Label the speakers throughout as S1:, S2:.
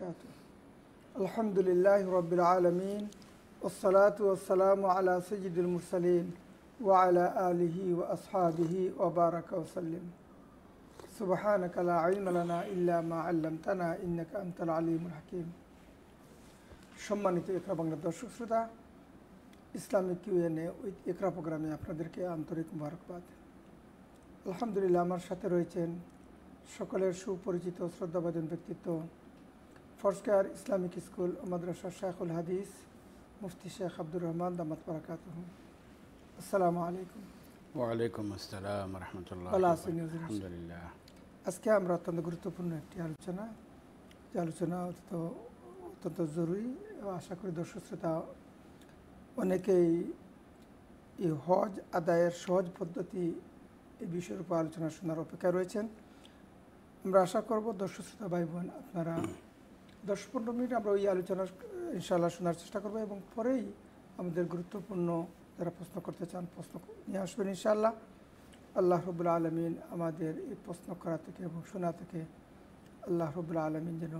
S1: وبركاته الحمد لله رب العالمين والصلاة والسلام على سجد المرسلين وعلى آله وأصحابه وبارك وسلم سبحانك لا علم لنا إلا ما علمتنا إنك أنت العليم الحكيم সম্মানিত একরা বাংলা দর্শক শ্রোতা ইসলামিক কিউএনএ উইথ একরা প্রোগ্রামে আপনাদেরকে আন্তরিক মুবারকবাদ আলহামদুলিল্লাহ আমার সাথে রয়েছেন সকলের সুপরিচিত শ্রদ্ধাভাজন ব্যক্তিত্ব ফরস্কার ইসলামিক স্কুল মাদ্রাসা শাহুল হাদিস মুফতি শেখ আব্দুর রহমান দামাত বারাকাত আসসালামু আলাইকুম
S2: ওয়ালাইকুম আসসালাম রহমতুল্লাহ আলহামদুলিল্লাহ
S1: আজকে আমরা অত্যন্ত গুরুত্বপূর্ণ একটি আলোচনা যে আলোচনা অত্যন্ত অত্যন্ত জরুরি এবং আশা করি দর্শক শ্রোতা অনেকেই এই হজ আদায়ের সহজ পদ্ধতি এই বিষয়ের উপর আলোচনা শোনার অপেক্ষা রয়েছেন আমরা আশা করব দর্শক শ্রোতা ভাই বোন আপনারা দশ পনেরো মিনিট আমরা ওই আলোচনা ইনশাল্লাহ শোনার চেষ্টা করবো এবং পরেই আমাদের গুরুত্বপূর্ণ যারা প্রশ্ন করতে চান প্রশ্ন নিয়ে আসবেন ইনশাআল্লাহ আল্লাহ রবুল্লা আলমিন আমাদের এই প্রশ্ন করা থেকে এবং শোনা থেকে আল্লাহ রবুল্লা আলমিন যেন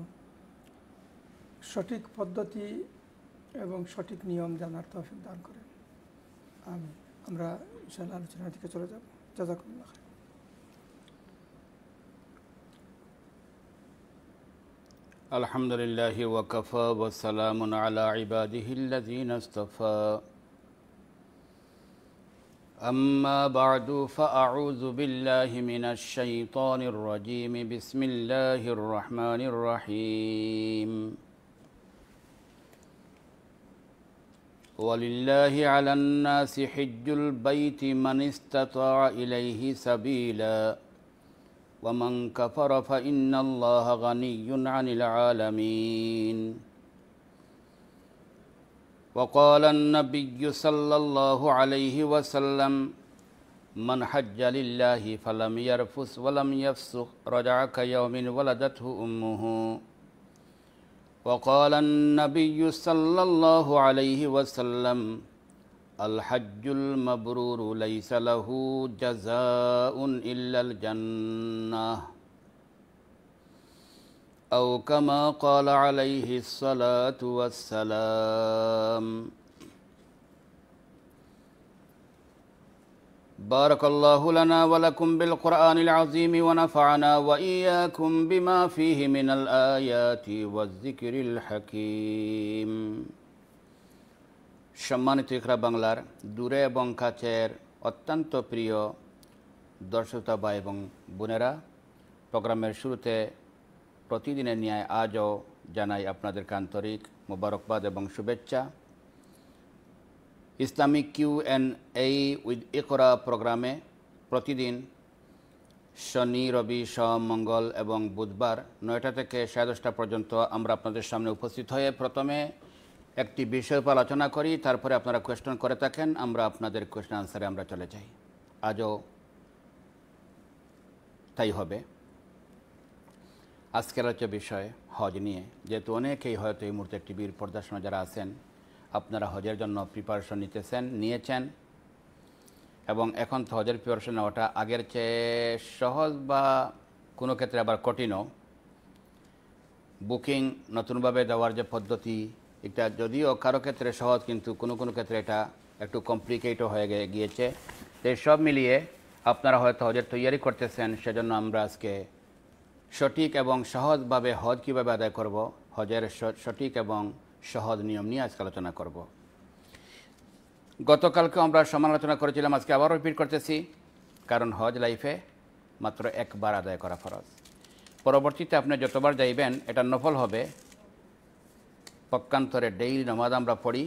S1: সঠিক পদ্ধতি এবং সঠিক নিয়ম জানার তফিক দান করেন আমি আমরা ইনশাআল্লাহ আলোচনার দিকে চলে যাব জাজাকুল্লাহ
S2: الحمد لله وكفى وسلام على عباده الذين اصطفى أما بعد فأعوذ بالله من الشيطان الرجيم بسم الله الرحمن الرحيم ولله على الناس حج البيت من استطاع إليه سبيلاً ومن كفر فإن الله غني عن العالمين وقال النبي صلى الله عليه وسلم من حج لله فلم يرفث ولم يفسق رجع كيوم ولدته أمه وقال النبي صلى الله عليه وسلم الحج المبرور ليس له جزاء إلا الجنة أو كما قال عليه الصلاة والسلام بارك الله لنا ولكم بالقرآن العظيم ونفعنا وإياكم بما فيه من الآيات والذكر الحكيم সম্মানিত ইকরা বাংলার দূরে এবং কাছের অত্যন্ত প্রিয় দর্শকতা বা এবং বোনেরা প্রোগ্রামের শুরুতে প্রতিদিনের ন্যায় আজও জানাই আপনাদের আন্তরিক মোবারকবাদ এবং শুভেচ্ছা ইসলামিক কিউ এন এই উইথ একরা প্রোগ্রামে প্রতিদিন শনি রবি সোম মঙ্গল এবং বুধবার নয়টা থেকে সাড়ে দশটা পর্যন্ত আমরা আপনাদের সামনে উপস্থিত হয়ে প্রথমে একটি বিষয় উপর আলোচনা করি তারপরে আপনারা কোয়েশ্চন করে থাকেন আমরা আপনাদের কোয়েশ্চেন আনসারে আমরা চলে যাই আজও তাই হবে আজকের হচ্ছে বিষয় হজ নিয়ে যেহেতু অনেকেই হয়তো এই মুহূর্তে টিভির প্রদর্শন যারা আছেন আপনারা হজের জন্য প্রিপারেশন নিতেছেন নিয়েছেন এবং এখন তো হজের প্রিপারেশন নেওয়াটা আগের চেয়ে সহজ বা কোনো ক্ষেত্রে আবার কঠিনও বুকিং নতুনভাবে দেওয়ার যে পদ্ধতি এটা যদিও কারো ক্ষেত্রে সহজ কিন্তু কোনো কোনো ক্ষেত্রে এটা একটু কমপ্লিকেটও হয়ে গিয়েছে এই সব মিলিয়ে আপনারা হয়তো হজের তৈয়ারি করতেছেন সেজন্য আমরা আজকে সঠিক এবং সহজভাবে হজ কীভাবে আদায় করব হজের সঠিক এবং সহজ নিয়ম নিয়ে আজকে আলোচনা করব গতকালকে আমরা সমালোচনা করেছিলাম আজকে আবারও রিপিট করতেছি কারণ হজ লাইফে মাত্র একবার আদায় করা ফরজ পরবর্তীতে আপনি যতবার যাইবেন এটা নফল হবে পক্ষান্তরে ডেইলি নমাজ আমরা পড়ি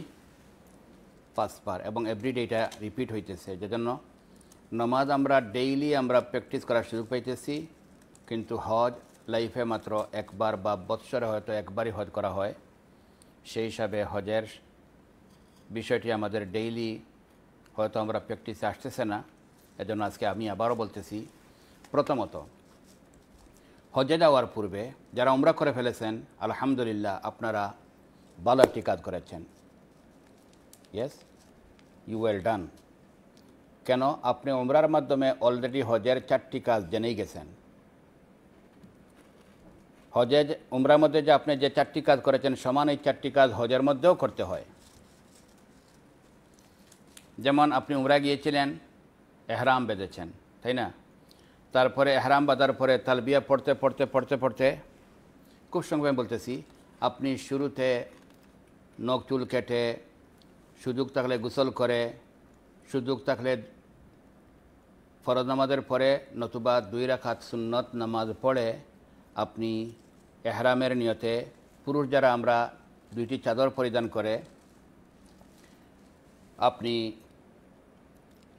S2: পাঁচবার এবং এভরিডে এটা রিপিট হইতেছে যেজন্য নমাজ আমরা ডেইলি আমরা প্র্যাকটিস করার সুযোগ পাইতেছি কিন্তু হজ লাইফে মাত্র একবার বা বৎসরে হয়তো একবারই হজ করা হয় সেই হিসাবে হজের বিষয়টি আমাদের ডেইলি হয়তো আমরা প্র্যাকটিসে আসতেছে না এজন্য আজকে আমি আবারও বলতেছি প্রথমত হজে যাওয়ার পূর্বে যারা উমরা করে ফেলেছেন আলহামদুলিল্লাহ আপনারা ভালো একটি কাজ করেছেন ইয়েস ইউ ওয়েল ডান কেন আপনি উমরার মাধ্যমে অলরেডি হজের চারটি কাজ জেনেই গেছেন হজে উমরার মধ্যে যে আপনি যে চারটি কাজ করেছেন সমান এই চারটি কাজ হজের মধ্যেও করতে হয় যেমন আপনি উমরা গিয়েছিলেন এহরাম বেঁধেছেন তাই না তারপরে এহরাম বাঁধার পরে তালবিয়া পড়তে পড়তে পড়তে পড়তে খুব সঙ্গে বলতেছি আপনি শুরুতে নখ চুল কেটে সুযোগ থাকলে গোসল করে সুযোগ থাকলে ফরজ নামাজের পরে নতুবা দুই রাখাত সুন্নত নামাজ পড়ে আপনি এহরামের নিয়তে পুরুষ যারা আমরা দুইটি চাদর পরিধান করে আপনি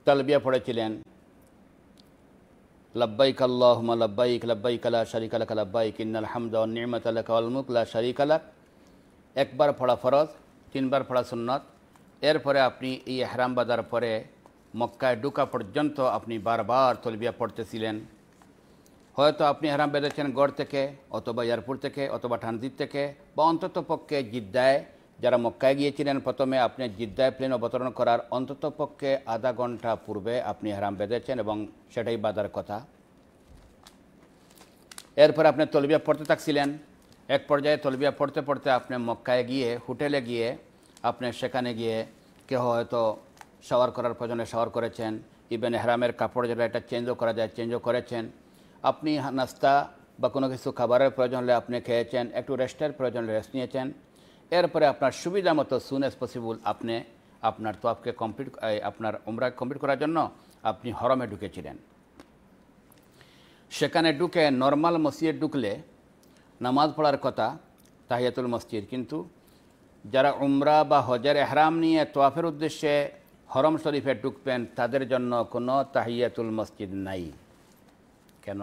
S2: তালবিয়া পড়েছিলেন লব্বাইক আল্লাহমা লব্বাইক লব্বাইক আলা শরিক আলাক লব্বাইক ইন্নাল হামদ নির্মত আলাক অলমুক লা শরিক আলাক একবার ফড়া ফরজ তিনবার ফড়া সুন্নত এরপরে আপনি এই হারাম বাজার পরে মক্কায় ঢুকা পর্যন্ত আপনি বারবার তলবিয়া পড়তেছিলেন হয়তো আপনি হারাম বেঁধেছেন গড় থেকে অথবা এয়ারপোর্ট থেকে অথবা ট্রানজিট থেকে বা অন্তত পক্ষে জিদ্দায় যারা মক্কায় গিয়েছিলেন প্রথমে আপনি জিদ্দায় প্লেন অবতরণ করার অন্তত পক্ষে আধা ঘন্টা পূর্বে আপনি হারাম বেঁধেছেন এবং সেটাই বাজার কথা এরপর আপনি তলবিয়া পড়তে থাকছিলেন এক পর্যায়ে তলবিয়া পড়তে পড়তে আপনি মক্কায় গিয়ে হোটেলে গিয়ে আপনি সেখানে গিয়ে কেউ হয়তো শাওয়ার করার প্রয়োজনে শাওয়ার করেছেন ইভেন হেরামের কাপড় যেটা এটা চেঞ্জও করা যায় চেঞ্জও করেছেন আপনি নাস্তা বা কোনো কিছু খাবারের প্রয়োজন হলে আপনি খেয়েছেন একটু রেস্টের প্রয়োজন হলে রেস্ট নিয়েছেন এরপরে আপনার সুবিধা মতো সুন এস পসিবল আপনি আপনার তোয়াফকে কমপ্লিট আপনার উমরা কমপ্লিট করার জন্য আপনি হরমে ঢুকেছিলেন সেখানে ঢুকে নর্মাল মসিয়ে ঢুকলে নামাজ পড়ার কথা তাহিয়াতুল মসজিদ কিন্তু যারা উমরা বা হজের এহরাম নিয়ে তোয়াফের উদ্দেশ্যে হরম শরীফে ঢুকবেন তাদের জন্য কোনো তাহিয়াতুল মসজিদ নাই কেন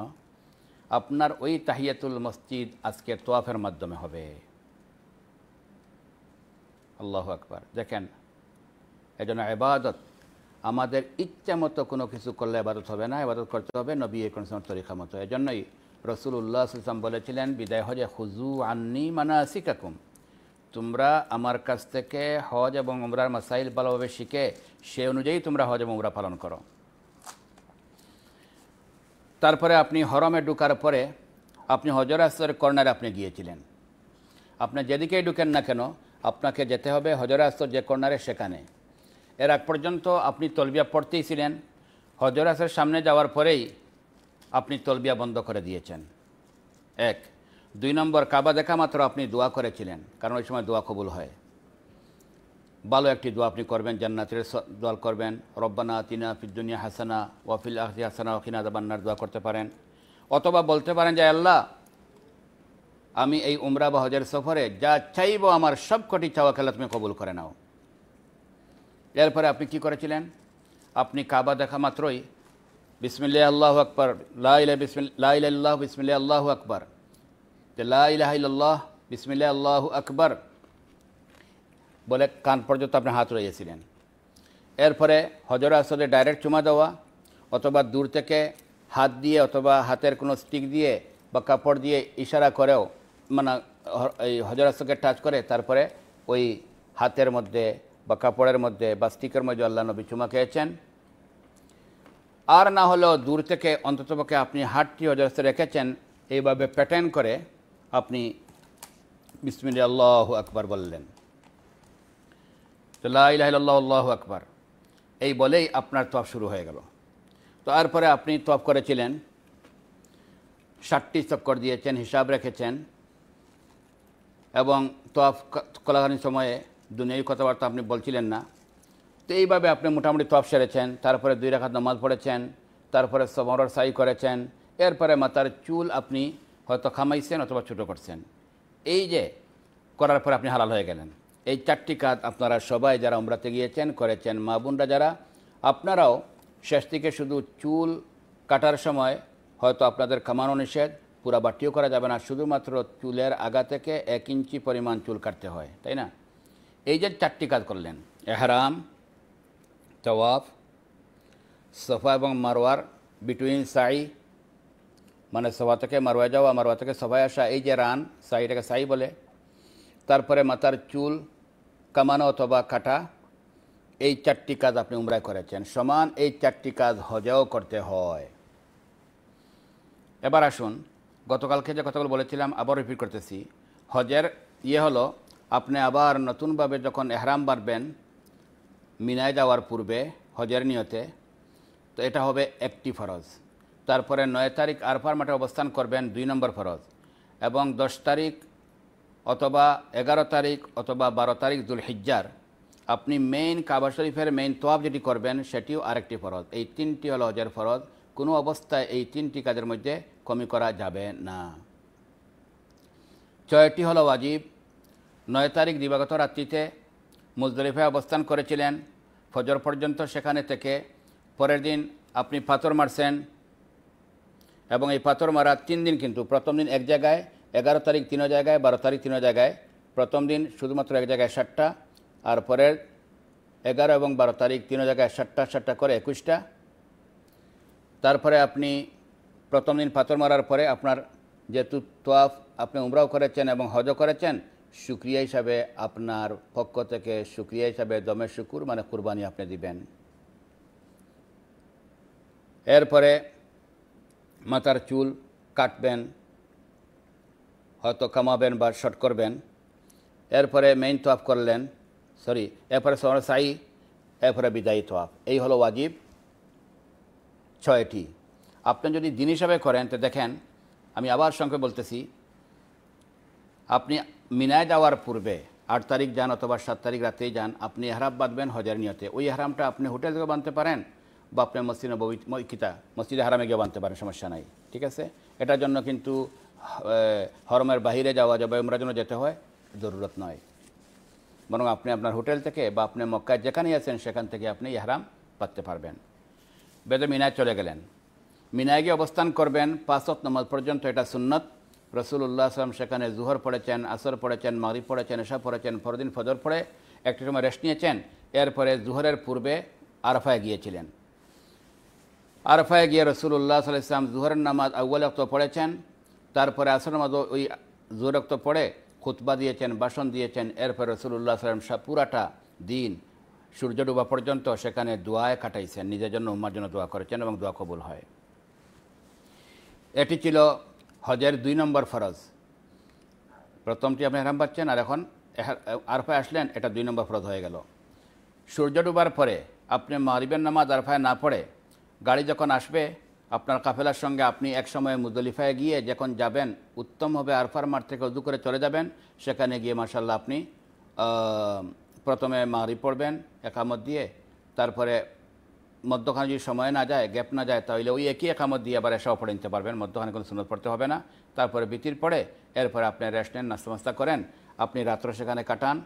S2: আপনার ওই তাহিয়াতুল মসজিদ আজকে তোয়াফের মাধ্যমে হবে আল্লাহ আকবার দেখেন এজন্য এবাদত আমাদের ইচ্ছা মতো কোনো কিছু করলে এবাদত হবে না এবাদত করতে হবে নবী এখন তরিকা মতো এজন্যই রসুল্লাহ ইসলাম বলেছিলেন বিদায় হজে খুজু আন্নি মানা কাকুম তোমরা আমার কাছ থেকে হজ এবং উমরার মাসাইল ভালোভাবে শিখে সে অনুযায়ী তোমরা হজ এবং উমরা পালন করো তারপরে আপনি হরমে ঢুকার পরে আপনি হজর আসরের কর্নারে আপনি গিয়েছিলেন আপনি যেদিকেই ঢুকেন না কেন আপনাকে যেতে হবে হজর যে কর্নারে সেখানে এর আগ পর্যন্ত আপনি তলবিয়া পড়তেই ছিলেন হজর আসরের সামনে যাওয়ার পরেই আপনি তলবিয়া বন্ধ করে দিয়েছেন এক দুই নম্বর কাবা দেখা মাত্র আপনি দোয়া করেছিলেন কারণ ওই সময় দোয়া কবুল হয় ভালো একটি দোয়া আপনি করবেন জান্নাতের দোয়া করবেন রব্বানা তিনা ফিদ্দুনিয়া হাসানা ওয়াফিল আহদি হাসানা ওখিনা দাবান্নার দোয়া করতে পারেন অথবা বলতে পারেন যে আল্লাহ আমি এই উমরা বা হজের সফরে যা চাইব আমার সব কটি চাওয়া খেলা তুমি কবুল করে নাও এরপরে আপনি কি করেছিলেন আপনি কাবা দেখা মাত্রই বিসমিল্লা আল্লাহ আকবর লাহ বিসমিল লাইল্লাহ বিসমিল্লা আল্লাহ আকবর যে লাহ বিসমিল্লা আল্লাহ আকবর বলে কান পর্যন্ত আপনি হাত রয়েছিলেন এরপরে হজর আসলে ডাইরেক্ট চুমা দেওয়া অথবা দূর থেকে হাত দিয়ে অথবা হাতের কোনো স্টিক দিয়ে বা কাপড় দিয়ে ইশারা করেও মানে এই হজর আসকে টাচ করে তারপরে ওই হাতের মধ্যে বা কাপড়ের মধ্যে বা স্টিকের মধ্যে আল্লাহ নবী চুমা খেয়েছেন আর না হলেও দূর থেকে অন্ততপক্ষে আপনি হাতটি অজস্ত রেখেছেন এইভাবে প্যাটার্ন করে আপনি বিসমিল আল্লাহ আকবর বললেন তো লাহ আল্লাহ আকবর এই বলেই আপনার তপ শুরু হয়ে গেল তারপরে আপনি তপ করেছিলেন ষাটটি চক্কর দিয়েছেন হিসাব রেখেছেন এবং তফ কলাকালীন সময়ে দুনিয়ায় কথাবার্তা আপনি বলছিলেন না তো এইভাবে আপনি মোটামুটি তপ সেরেছেন তারপরে দুই রাখাত নামাজ পড়েছেন তারপরে সমর সাই করেছেন এরপরে মাথার চুল আপনি হয়তো খামাইছেন অথবা ছোটো করছেন এই যে করার পর আপনি হালাল হয়ে গেলেন এই চারটি কাজ আপনারা সবাই যারা উমরাতে গিয়েছেন করেছেন মা বোনরা যারা আপনারাও শেষ থেকে শুধু চুল কাটার সময় হয়তো আপনাদের খামানো নিষেধ পুরা বাটিও করা যাবে না শুধুমাত্র চুলের আগা থেকে এক ইঞ্চি পরিমাণ চুল কাটতে হয় তাই না এই যে চারটি কাজ করলেন এহারাম তওয়াফ সফা এবং মারোয়ার বিটুইন সাই মানে সফা থেকে মারোয়া যাওয়া মারোয়া থেকে সফায় আসা এই যে রান সাইটাকে সাই বলে তারপরে মাথার চুল কামানো অথবা কাটা এই চারটি কাজ আপনি উমরায় করেছেন সমান এই চারটি কাজ হজাও করতে হয় এবার আসুন গতকালকে যে কথাগুলো বলেছিলাম আবার রিপিট করতেছি হজের ইয়ে হলো আপনি আবার নতুনভাবে যখন এহরাম বাড়বেন মিনায় যাওয়ার পূর্বে হজের নিয়তে তো এটা হবে একটি ফরজ তারপরে নয় তারিখ আরফার মাঠে অবস্থান করবেন দুই নম্বর ফরজ এবং দশ তারিখ অথবা এগারো তারিখ অথবা বারো তারিখ দুল হিজ্জার আপনি মেইন কাবা শরীফের মেইন তোয়াব যেটি করবেন সেটিও আরেকটি ফরজ এই তিনটি হল হজের ফরজ কোনো অবস্থায় এই তিনটি কাজের মধ্যে কমি করা যাবে না ছয়টি হল ওয়াজিব নয় তারিখ দিবাগত রাত্রিতে মুজদরিফায় অবস্থান করেছিলেন ফজর পর্যন্ত সেখানে থেকে পরের দিন আপনি পাথর মারছেন এবং এই পাথর মারা তিন দিন কিন্তু প্রথম দিন এক জায়গায় এগারো তারিখ তিনো জায়গায় বারো তারিখ তিনো জায়গায় প্রথম দিন শুধুমাত্র এক জায়গায় ষাটটা আর পরের এগারো এবং বারো তারিখ তিনো জায়গায় ষাটটা ষাটটা করে একুশটা তারপরে আপনি প্রথম দিন পাথর মারার পরে আপনার যেহেতু তোয়াফ আপনি উমরাও করেছেন এবং হজও করেছেন শুক্রিয়া হিসাবে আপনার পক্ষ থেকে শুক্রিয়া হিসাবে দমে শুকুর মানে কুরবানি আপনি দিবেন এরপরে মাথার চুল কাটবেন হয়তো কামাবেন বা শর্ট করবেন এরপরে মেইন তোয়াপ করলেন সরি এরপরে সাই এরপরে বিদায়ী তোয়াপ এই হলো ওয়াজিব ছয়টি আপনি যদি দিন হিসাবে করেন তো দেখেন আমি আবার সঙ্গে বলতেছি আপনি মিনায় যাওয়ার পূর্বে আট তারিখ যান অথবা সাত তারিখ রাতেই যান আপনি এহরাম বাঁধবেন হজার নিয়তে ওই এহরামটা আপনি হোটেল থেকে বাঁধতে পারেন বা আপনি মসজিদ নবিতা মসজিদ হারামে গিয়ে বাঁধতে পারেন সমস্যা নাই ঠিক আছে এটার জন্য কিন্তু হরমের বাহিরে যাওয়া যাবে ওমরার জন্য যেতে হয় জরুরত নয় বরং আপনি আপনার হোটেল থেকে বা আপনি মক্কায় যেখানেই আছেন সেখান থেকে আপনি এহরাম পাততে পারবেন বেদে মিনায় চলে গেলেন মিনায় গিয়ে অবস্থান করবেন পাঁচ নমাজ পর্যন্ত এটা সুন্নত রসুল্লাহ আসলাম সেখানে জুহর পড়েছেন আসর পড়েছেন মাগরিব পড়েছেন এসা পড়েছেন ফরদিন ফজর পড়ে একটি সময় রেস্ট নিয়েছেন এরপরে জুহরের পূর্বে আরফায় গিয়েছিলেন আরফায় গিয়ে রসুল্লাহ সাল্লাহ ইসলাম জুহরের নামাজ আউ্বাল রক্ত পড়েছেন তারপরে আসর নামাজ ওই জুহর রক্ত পড়ে খুতবা দিয়েছেন বাসন দিয়েছেন এরপরে রসুল্লাহ সাল্লাম শাহ পুরাটা দিন সূর্য ডুবা পর্যন্ত সেখানে দোয়ায় কাটাইছেন নিজের জন্য উম্মার জন্য দোয়া করেছেন এবং দোয়া কবুল হয় এটি ছিল হজের দুই নম্বর ফরজ প্রথমটি আপনি এরাম পাচ্ছেন আর এখন আরফায় আসলেন এটা দুই নম্বর ফরজ হয়ে গেল সূর্য ডুবার পরে আপনি মারিবেন নামাজ আরফায় না পড়ে গাড়ি যখন আসবে আপনার কাফেলার সঙ্গে আপনি এক সময় মুজলিফায় গিয়ে যখন যাবেন উত্তম হবে আরফার মাঠ থেকে উজু করে চলে যাবেন সেখানে গিয়ে মার্শাল্লাহ আপনি প্রথমে মারি পড়বেন একামত দিয়ে তারপরে মধ্যখানে যদি সময় না যায় গ্যাপ না যায় তাহলে ওই একই একামত দিয়ে আবার এসাও পড়ে নিতে পারবেন মধ্যখানে কোনো সুন্দর পড়তে হবে না তারপরে বিতির পড়ে এরপরে আপনি রেস্ট নেন নাস্তা করেন আপনি রাত্র সেখানে কাটান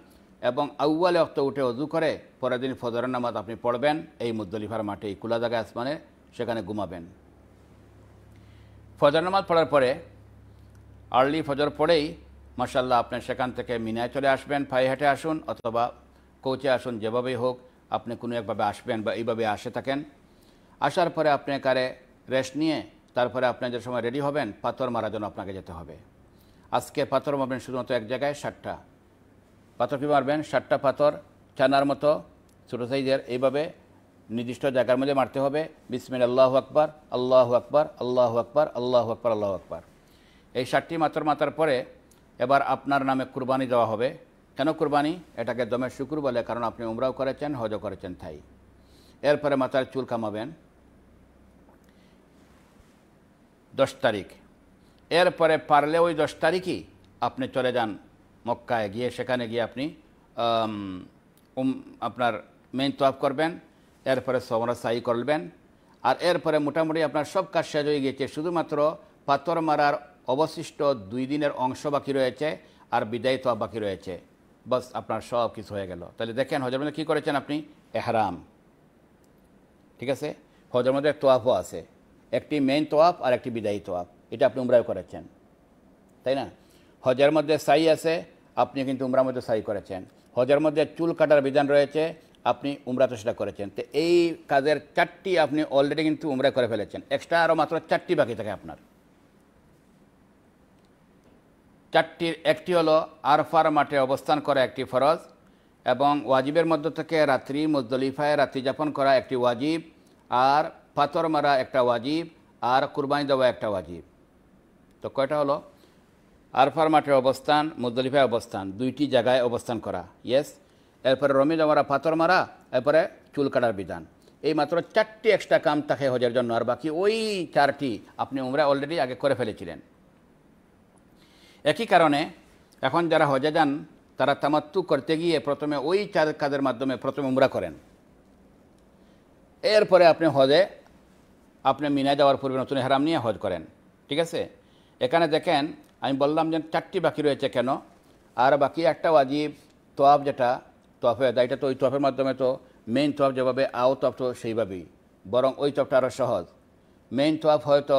S2: এবং আউ্বালে অক্ত উঠে অজু করে পরের দিন ফজরের নামাজ আপনি পড়বেন এই মুদ্দলিফার মাঠে এই কুলা জায়গায় আসমানে সেখানে ঘুমাবেন ফজর নামাজ পড়ার পরে আর্লি ফজর পড়েই মাসাল্লাহ আপনি সেখান থেকে মিনায় চলে আসবেন ফাইহাটে আসুন অথবা কোচে আসুন যেভাবেই হোক আপনি কোনো একভাবে আসবেন বা এইভাবে আসে থাকেন আসার পরে আপনি কারে রেস্ট নিয়ে তারপরে আপনি যে সময় রেডি হবেন পাথর মারার জন্য আপনাকে যেতে হবে আজকে পাথর মারবেন শুধুমাত্র এক জায়গায় ষাটটা পাথর কী মারবেন ষাটটা পাথর চানার মতো ছোটো সাইজের এইভাবে নির্দিষ্ট জায়গার মধ্যে মারতে হবে বিসমিল আল্লাহ আকবর আল্লাহ আকবর আল্লাহ আকবর আল্লাহ আকবর আল্লাহ আকবর এই ষাটটি মাথর মাতার পরে এবার আপনার নামে কুরবানি দেওয়া হবে কেন কোরবানি এটাকে দমের শুকুর বলে কারণ আপনি উমরাও করেছেন হজও করেছেন তাই এরপরে মাথার চুল কামাবেন দশ তারিখ এরপরে পারলে ওই দশ তারিখই আপনি চলে যান মক্কায় গিয়ে সেখানে গিয়ে আপনি উম আপনার মেইন তোয়াফ করবেন এরপরে সমরা সাই করবেন আর এরপরে মোটামুটি আপনার সব কাজ শেষ হয়ে গিয়েছে শুধুমাত্র পাথর মারার অবশিষ্ট দুই দিনের অংশ বাকি রয়েছে আর বিদায় তোয়াফ বাকি রয়েছে বাস আপনার সব কিছু হয়ে গেল তাহলে দেখেন হজর মধ্যে কী করেছেন আপনি এহারাম ঠিক আছে হজর মধ্যে এক তোয়াফও আছে একটি মেইন তোয়াফ আর একটি বিদায়ী তোয়াফ এটা আপনি উমরাও করেছেন তাই না হজের মধ্যে সাই আছে আপনি কিন্তু উমরার মধ্যে সাই করেছেন হজের মধ্যে চুল কাটার বিধান রয়েছে আপনি উমরা তো সেটা করেছেন তো এই কাজের চারটি আপনি অলরেডি কিন্তু উমরা করে ফেলেছেন এক্সট্রা আরও মাত্র চারটি বাকি থাকে আপনার চারটির একটি হলো আরফার মাঠে অবস্থান করা একটি ফরজ এবং ওয়াজিবের মধ্য থেকে রাত্রি মুজদলিফায় রাত্রি যাপন করা একটি ওয়াজিব আর পাথর মারা একটা ওয়াজিব আর কুরবানি দেওয়া একটা ওয়াজিব তো কয়টা হলো আরফার মাঠে অবস্থান মুজদলিফায় অবস্থান দুইটি জায়গায় অবস্থান করা ইয়েস এরপরে রমি জমারা পাথর মারা এরপরে চুল কাটার বিধান এই মাত্র চারটি এক্সট্রা কাম তাকে হজের জন্য আর বাকি ওই চারটি আপনি উমরা অলরেডি আগে করে ফেলেছিলেন একই কারণে এখন যারা হজে যান তারা তামাত্তু করতে গিয়ে প্রথমে ওই চার কাজের মাধ্যমে প্রথমে উমরা করেন এরপরে আপনি হজে আপনি মিনায় যাওয়ার পূর্বে নতুন হেরাম নিয়ে হজ করেন ঠিক আছে এখানে দেখেন আমি বললাম যে চারটি বাকি রয়েছে কেন আর বাকি একটা ওয়াজিব তোয়াব যেটা তোয়াফে দায়টা তো ওই তোয়াফের মাধ্যমে তো মেইন তোয়াব যেভাবে আও তপ তো সেইভাবেই বরং ওই তপটা আরও সহজ মেইন তোয়াফ হয়তো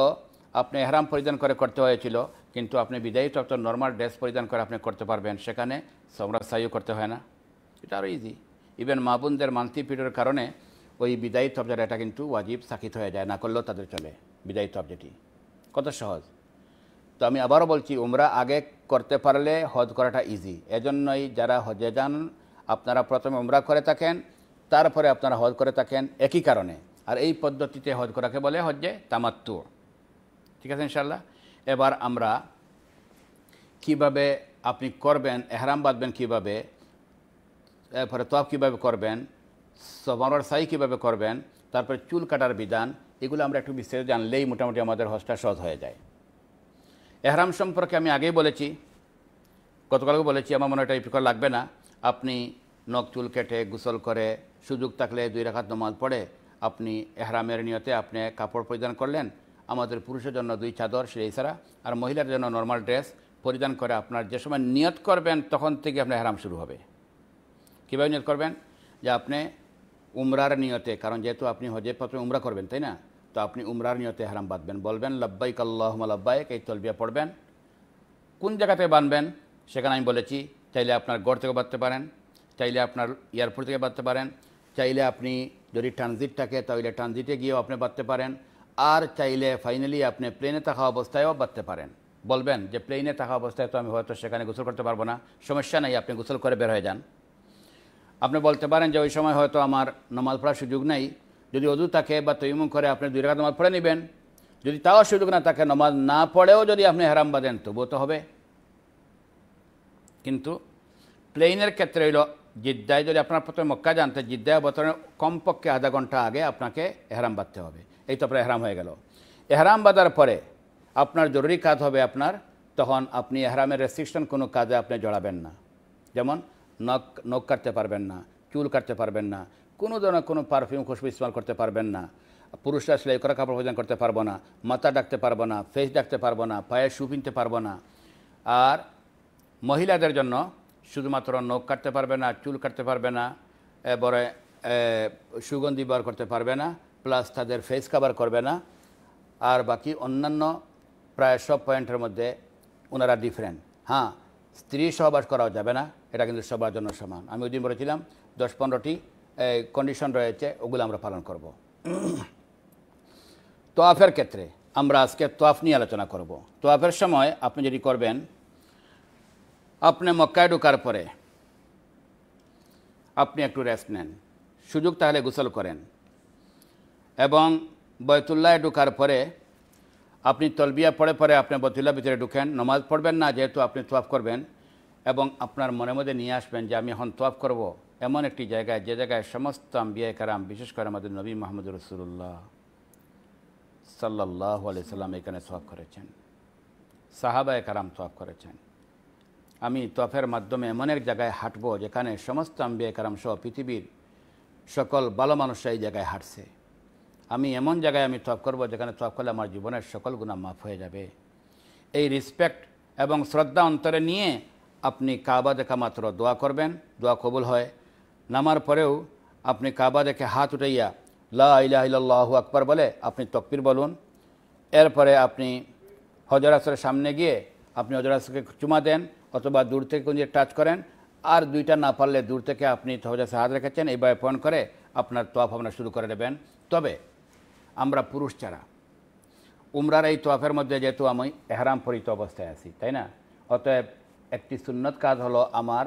S2: আপনি হেরাম পরিধান করে করতে হয়েছিল কিন্তু আপনি বিদায়ী তত্ত্ব নর্মাল ড্রেস পরিধান করে আপনি করতে পারবেন সেখানে সম্রাট সাইও করতে হয় না এটা আরও ইজি ইভেন মা বোনদের মান্থলি পিরিয়ডের কারণে ওই বিদায়ী তবজার এটা কিন্তু ওয়াজিব সাকিত হয়ে যায় না করলেও তাদের চলে বিদায়ী তবজাটি কত সহজ তো আমি আবারও বলছি উমরা আগে করতে পারলে হজ করাটা ইজি এজন্যই যারা হজে যান আপনারা প্রথমে উমরা করে থাকেন তারপরে আপনারা হজ করে থাকেন একই কারণে আর এই পদ্ধতিতে হজ করাকে বলে হজ্জে তামাত্ম ঠিক আছে ইনশাল্লাহ এবার আমরা কিভাবে আপনি করবেন এহরাম বাঁধবেন কিভাবে এরপরে তপ কিভাবে করবেন সবার সাই কিভাবে করবেন তারপরে চুল কাটার বিধান এগুলো আমরা একটু বিস্তারিত জানলেই মোটামুটি আমাদের হজটা সহজ হয়ে যায় এহরাম সম্পর্কে আমি আগেই বলেছি গতকালকে বলেছি আমার মনে হয় এটা লাগবে না আপনি নখ চুল কেটে গোসল করে সুযোগ থাকলে দুই রাখাত নমাজ পড়ে আপনি এহরামের নিয়তে আপনি কাপড় পরিধান করলেন আমাদের পুরুষের জন্য দুই চাদর সেই ছাড়া আর মহিলার জন্য নর্মাল ড্রেস পরিধান করে আপনার যে সময় নিয়ত করবেন তখন থেকে আপনার হারাম শুরু হবে কীভাবে নিয়ত করবেন যে আপনি উমরার নিয়তে কারণ যেহেতু আপনি হজে প্রথমে উমরা করবেন তাই না তো আপনি উমরার নিয়তে হারাম বাঁধবেন বলবেন লব্বাই কাল্লাহ লব্বাইক এই তলবিয়া পড়বেন কোন জায়গাতে বাঁধবেন সেখানে আমি বলেছি চাইলে আপনার গড় থেকে বাঁধতে পারেন চাইলে আপনার এয়ারপোর্ট থেকে বাঁধতে পারেন চাইলে আপনি যদি ট্রানজিট থাকে তাহলে ট্রানজিটে গিয়েও আপনি বাঁধতে পারেন আর চাইলে ফাইনালি আপনি প্লেনে থাকা অবস্থায়ও বাঁধতে পারেন বলবেন যে প্লেনে থাকা অবস্থায় তো আমি হয়তো সেখানে গোসল করতে পারবো না সমস্যা নেই আপনি গোসল করে বের হয়ে যান আপনি বলতে পারেন যে ওই সময় হয়তো আমার নমাজ পড়ার সুযোগ নেই যদি অজু থাকে বা তৈমুম করে আপনি দুই রাখাত নমাজ পড়ে নেবেন যদি তাও সুযোগ না থাকে নমাজ না পড়েও যদি আপনি হেরাম বাঁধেন তবুও তো হবে কিন্তু প্লেনের ক্ষেত্রে হইল জিদ্দায় যদি আপনার প্রথমে মক্কা জানতে জিদ্দায় বর্তমানে কমপক্ষে আধা ঘন্টা আগে আপনাকে হেরাম বাঁধতে হবে এই তো আপনার এহরাম হয়ে গেল এহরাম বাঁধার পরে আপনার জরুরি কাজ হবে আপনার তখন আপনি এহরামের রেস্ট্রিকশন কোনো কাজে আপনি জড়াবেন না যেমন নখ নখ কাটতে পারবেন না চুল কাটতে পারবেন না কোনো ধরনের কোনো পারফিউম খুশবু ইস্তেমাল করতে পারবেন না পুরুষরা সেলাই করা কাপড় ভোজন করতে পারবো না মাথা ডাকতে পারবো না ফেস ডাকতে পারবো না পায়ে শু কিনতে পারবো না আর মহিলাদের জন্য শুধুমাত্র নখ কাটতে পারবে না চুল কাটতে পারবে না এবারে সুগন্ধি ব্যবহার করতে পারবে না প্লাস তাদের ফেস কাভার করবে না আর বাকি অন্যান্য প্রায় সব পয়েন্টের মধ্যে ওনারা ডিফারেন্ট হ্যাঁ স্ত্রী সহবাস করাও যাবে না এটা কিন্তু সবার জন্য সমান আমি ওই দিন বলেছিলাম দশ পনেরোটি কন্ডিশন রয়েছে ওগুলো আমরা পালন করব তোয়াফের ক্ষেত্রে আমরা আজকে তোয়াফ নিয়ে আলোচনা করব তোয়াফের সময় আপনি যদি করবেন আপনি মক্কায় ঢোকার পরে আপনি একটু রেস্ট নেন সুযোগ তাহলে গোসল করেন এবং বয়তুল্লায় ঢুকার পরে আপনি তলবিয়া পড়ে পরে আপনি বতুল্লার ভিতরে ঢুকেন নমাজ পড়বেন না যেহেতু আপনি তোয়াফ করবেন এবং আপনার মনে মধ্যে নিয়ে আসবেন যে আমি এখন তোয়াফ করব এমন একটি জায়গায় যে জায়গায় সমস্ত আম্বিয়া কারাম বিশেষ করে আমাদের নবী মোহাম্মদ রসুল্লাহ সাল্লাহ আলি সাল্লাম এখানে তোয়াফ করেছেন সাহাবায় কারাম তোয়াফ করেছেন আমি তোয়াফের মাধ্যমে এমন এক জায়গায় হাঁটব যেখানে সমস্ত আম্বিয়া কারাম সহ পৃথিবীর সকল ভালো মানুষরা এই জায়গায় হাঁটছে আমি এমন জায়গায় আমি তপ করব যেখানে তপ করলে আমার জীবনের সকল গুণা মাফ হয়ে যাবে এই রিসপেক্ট এবং শ্রদ্ধা অন্তরে নিয়ে আপনি কাবা দেখা মাত্র দোয়া করবেন দোয়া কবুল হয় নামার পরেও আপনি কাবা দেখে হাত উঠাইয়া লা ইলাহিল্লাহু আকবর বলে আপনি তকবির বলুন এরপরে আপনি হজরাসের সামনে গিয়ে আপনি হজরাসকে চুমা দেন অথবা দূর থেকে কোন টাচ করেন আর দুইটা না পারলে দূর থেকে আপনি হজরাসে হাত রেখেছেন এইভাবে ফোন করে আপনার তোয়াফ আপনার শুরু করে দেবেন তবে আমরা পুরুষ ছাড়া উমরার এই তোয়াফের মধ্যে যেহেতু আমি এহরাম পরিত অবস্থায় আছি তাই না অতএব একটি সুন্নত কাজ হলো আমার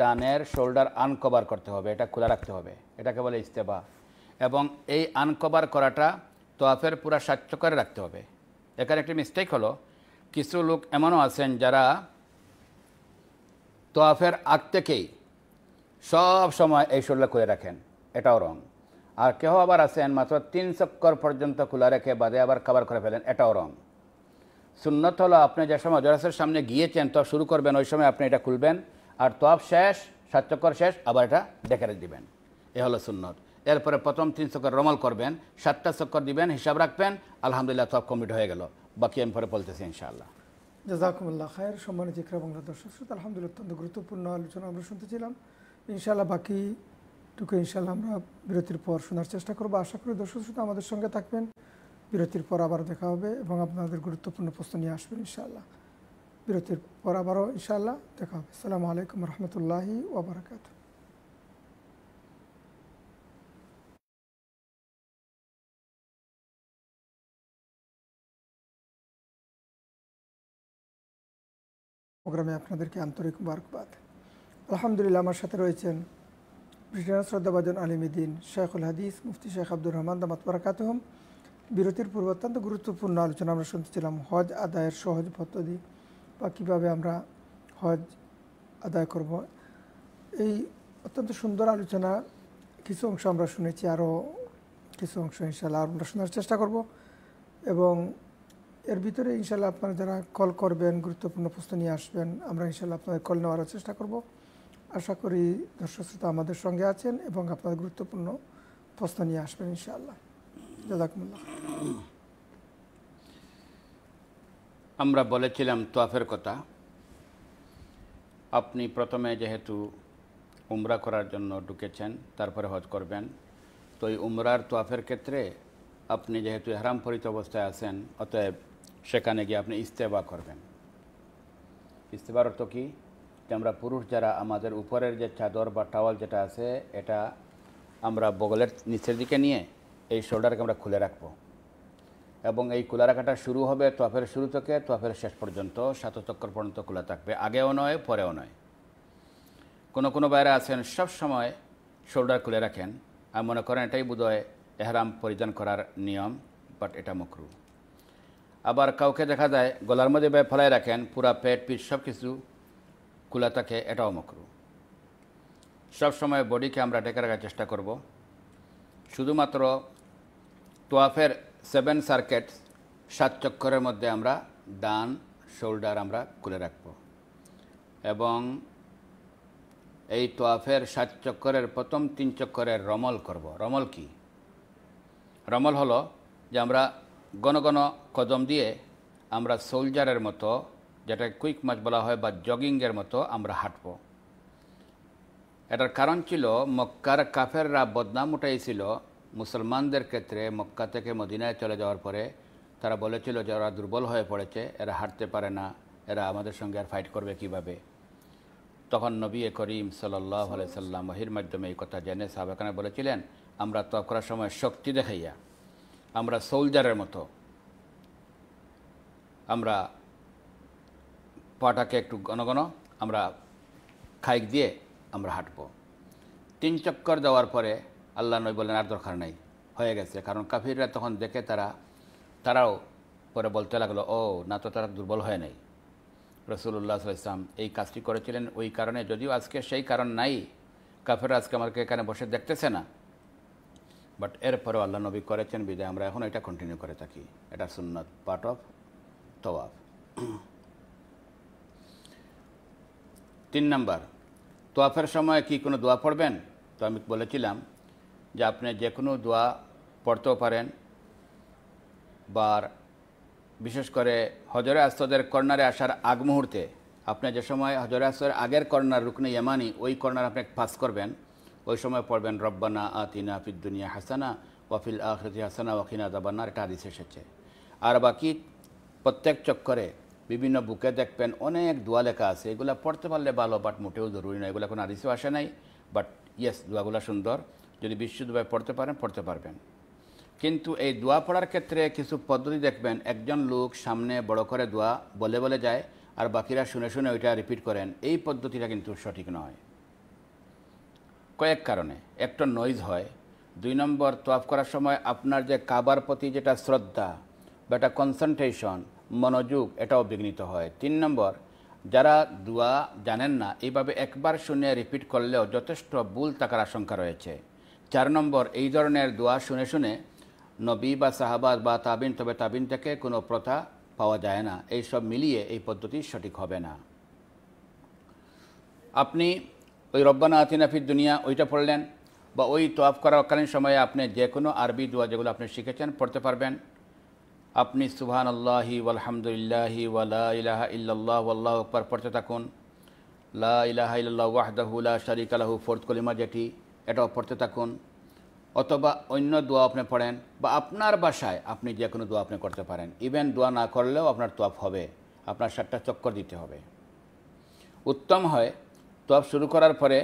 S2: ডানের শোল্ডার আনকভার করতে হবে এটা খোলা রাখতে হবে এটাকে বলে ইস্তেবা এবং এই আনকভার করাটা তোয়াফের পুরা স্বাচ্ছ করে রাখতে হবে এখানে একটি মিস্টেক হলো কিছু লোক এমনও আছেন যারা তোয়াফের আগ থেকেই সব সময় এই শোল্ডার করে রাখেন এটাও রং আর কেহ আবার আছেন মাত্র তিন চক্কর পর্যন্ত খোলা রেখে বাদে আবার কাবার করে ফেলেন এটাও রং সুন্নত হলো আপনি যে সময় জরাসের সামনে গিয়েছেন তো শুরু করবেন ওই সময় আপনি এটা খুলবেন আর তপ শেষ সাত চক্কর শেষ আবার এটা ডেকে দিবেন এ হলো সুন্নত এরপরে প্রথম তিন চক্কর রমল করবেন সাতটা চক্কর দিবেন হিসাব রাখবেন আলহামদুলিল্লাহ তপ কমপ্লিট হয়ে গেল বাকি আমি পরে বলতেছি ইনশাআল্লাহ
S1: জাজাকুমুল্লাহ খায়ের সম্মানিত ইকরা বাংলা দর্শক শ্রোতা আলহামদুলিল্লাহ অত্যন্ত গুরুত্বপূর্ণ আলোচনা আমরা শুনতেছিলাম ইনশাআল্লাহ বাকি এটুকু ইনশাল্লাহ আমরা বিরতির পর শোনার চেষ্টা করবো আশা করি দর্শক শুধু আমাদের সঙ্গে থাকবেন বিরতির পর আবার দেখা হবে এবং আপনাদের গুরুত্বপূর্ণ প্রশ্ন নিয়ে আসবেন ইনশাআল্লাহ বিরতির পর আবারও ইনশাআল্লাহ দেখা হবে সালাম আলাইকুম
S2: রহমতুল্লাহি ওবরাকাত প্রোগ্রামে আপনাদেরকে আন্তরিক বারকবাদ
S1: আলহামদুলিল্লাহ আমার সাথে রয়েছেন ব্রিটেনের শ্রদ্ধাভাজন আলিমিদ্দিন শেখুল হাদিস মুফতি শেখ আব্দুর রহমান দামাত বিরতির পূর্ব অত্যন্ত গুরুত্বপূর্ণ আলোচনা আমরা শুনতেছিলাম হজ আদায়ের সহজ পদ্ধতি বা কীভাবে আমরা হজ আদায় করব এই অত্যন্ত সুন্দর আলোচনা কিছু অংশ আমরা শুনেছি আরও কিছু অংশ ইনশাল্লাহ আমরা শোনার চেষ্টা করব এবং এর ভিতরে ইনশাল্লাহ আপনারা যারা কল করবেন গুরুত্বপূর্ণ প্রশ্ন নিয়ে আসবেন আমরা ইনশাল্লাহ আপনাদের কল নেওয়ার চেষ্টা করব আশা করি দর্শক শ্রোতা আমাদের সঙ্গে আছেন এবং আপনার গুরুত্বপূর্ণ প্রশ্ন নিয়ে আসবেন ইনশাআল্লাহ
S2: আমরা বলেছিলাম তোয়াফের কথা আপনি প্রথমে যেহেতু উমরা করার জন্য ঢুকেছেন তারপরে হজ করবেন তো এই উমরার তোয়াফের ক্ষেত্রে আপনি যেহেতু হারাম ফরিত অবস্থায় আছেন অতএব সেখানে গিয়ে আপনি ইস্তেবা করবেন ইস্তেবার অর্থ কী আমরা পুরুষ যারা আমাদের উপরের যে চাদর বা টাওয়াল যেটা আছে এটা আমরা বগলের নিচের দিকে নিয়ে এই শোল্ডারকে আমরা খুলে রাখবো এবং এই খোলা রাখাটা শুরু হবে তোয়াফের শুরু থেকে তোয়াফের শেষ পর্যন্ত সাত চক্কর পর্যন্ত খোলা থাকবে আগেও নয় পরেও নয় কোনো কোনো বাইরে আছেন সব সময় শোল্ডার খুলে রাখেন আমি মনে করেন এটাই বোধ হয় এহরাম পরিধান করার নিয়ম বাট এটা মকরু আবার কাউকে দেখা যায় গলার মধ্যে ফেলাই রাখেন পুরা পেট পিঠ সব কিছু খোলা থাকে এটাও মকরু সবসময় বডিকে আমরা ডেকে রাখার চেষ্টা করব শুধুমাত্র তোয়াফের সেভেন সার্কেট সাত চক্করের মধ্যে আমরা ডান শোল্ডার আমরা খুলে রাখব এবং এই তোয়াফের সাত চক্করের প্রথম তিন চক্করের রমল করব রমল কি রমল হলো যে আমরা ঘন কদম দিয়ে আমরা সোলজারের মতো যেটা কুইক মাছ বলা হয় বা জগিংয়ের মতো আমরা হাঁটব এটার কারণ ছিল মক্কার কাফেররা বদনাম উঠাইছিল মুসলমানদের ক্ষেত্রে মক্কা থেকে মদিনায় চলে যাওয়ার পরে তারা বলেছিল যে ওরা দুর্বল হয়ে পড়েছে এরা হাঁটতে পারে না এরা আমাদের সঙ্গে আর ফাইট করবে কিভাবে তখন নবী করিম সাল্লি সাল্লাম মহির মাধ্যমে এই কথা জেনে সাহাবাখানে বলেছিলেন আমরা তপ করার সময় শক্তি দেখাইয়া আমরা সোলজারের মতো আমরা পাটাকে একটু ঘন ঘন আমরা খাইক দিয়ে আমরা হাঁটব তিন চক্কর দেওয়ার পরে আল্লাহ নয় বললেন আর দরকার নাই হয়ে গেছে কারণ কাফিররা তখন দেখে তারা তারাও পরে বলতে লাগলো ও না তো তারা দুর্বল হয় নাই রসুল্লাহ ইসলাম এই কাজটি করেছিলেন ওই কারণে যদিও আজকে সেই কারণ নাই কাফের আজকে আমাকে এখানে বসে দেখতেছে না বাট এরপরেও আল্লাহ নবী করেছেন বিদায় আমরা এখন এটা কন্টিনিউ করে থাকি এটা সুন্নত পার্ট অফ তওয়াফ তিন নাম্বার তোয়াফের সময় কি কোনো দোয়া পড়বেন তো আমি বলেছিলাম যে আপনি যে কোনো দোয়া পড়তেও পারেন বা বিশেষ করে হজরে আস্তদের কর্নারে আসার আগ মুহূর্তে আপনি যে সময় হজরে আস্তদের আগের কর্নার রুকনে ইয়ামানি ওই কর্নার আপনি পাস করবেন ওই সময় পড়বেন রব্বানা আতিনা ফিদ্দুনিয়া হাসানা ওয়াফিল আখরতি হাসানা ওয়াকিনা দাবান্নার এটা আদিশ এসেছে আর বাকি প্রত্যেক চক্করে বিভিন্ন বুকে দেখবেন অনেক দোয়া লেখা আছে এগুলা পড়তে পারলে ভালো বাট মোটেও জরুরি নয় এগুলো কোনো আদিসেও আসে নাই বাট ইয়েস দোয়াগুলো সুন্দর যদি বিশ্ব পড়তে পারেন পড়তে পারবেন কিন্তু এই দোয়া পড়ার ক্ষেত্রে কিছু পদ্ধতি দেখবেন একজন লোক সামনে বড় করে দোয়া বলে বলে যায় আর বাকিরা শুনে শুনে ওইটা রিপিট করেন এই পদ্ধতিটা কিন্তু সঠিক নয় কয়েক কারণে একটা নয়েজ হয় দুই নম্বর তোয়াফ করার সময় আপনার যে কাবার প্রতি যেটা শ্রদ্ধা বা একটা কনসেন্ট্রেশন মনোযোগ এটাও বিঘ্নিত হয় তিন নম্বর যারা দোয়া জানেন না এইভাবে একবার শুনে রিপিট করলেও যথেষ্ট ভুল থাকার আশঙ্কা রয়েছে চার নম্বর এই ধরনের দোয়া শুনে শুনে নবী বা সাহাবাদ বা তাবিন তবে তাবিন থেকে কোনো প্রথা পাওয়া যায় না এই সব মিলিয়ে এই পদ্ধতি সঠিক হবে না আপনি ওই রব্বানা আতিনাফির দুনিয়া ওইটা পড়লেন বা ওই তোয়াফ করাকালীন সময়ে আপনি যে কোনো আরবি দোয়া যেগুলো আপনি শিখেছেন পড়তে পারবেন আপনি সুহান আল্লাহি আলহামদুলিল্লাহি ওয়ালা ইলাহা ইল্লাল্লাহ আল্লাহ আকবর পড়তে থাকুন লা ইলাহা ইল্লাহ ওয়াহদাহুল্লা শারিক আলাহু ফোর্থ কলিমা যেটি এটাও পড়তে থাকুন অথবা অন্য দোয়া আপনি পড়েন বা আপনার বাসায় আপনি যে কোনো দোয়া আপনি করতে পারেন ইভেন দোয়া না করলেও আপনার তোয়াপ হবে আপনার সাতটা চক্কর দিতে হবে উত্তম হয় তোয়াপ শুরু করার পরে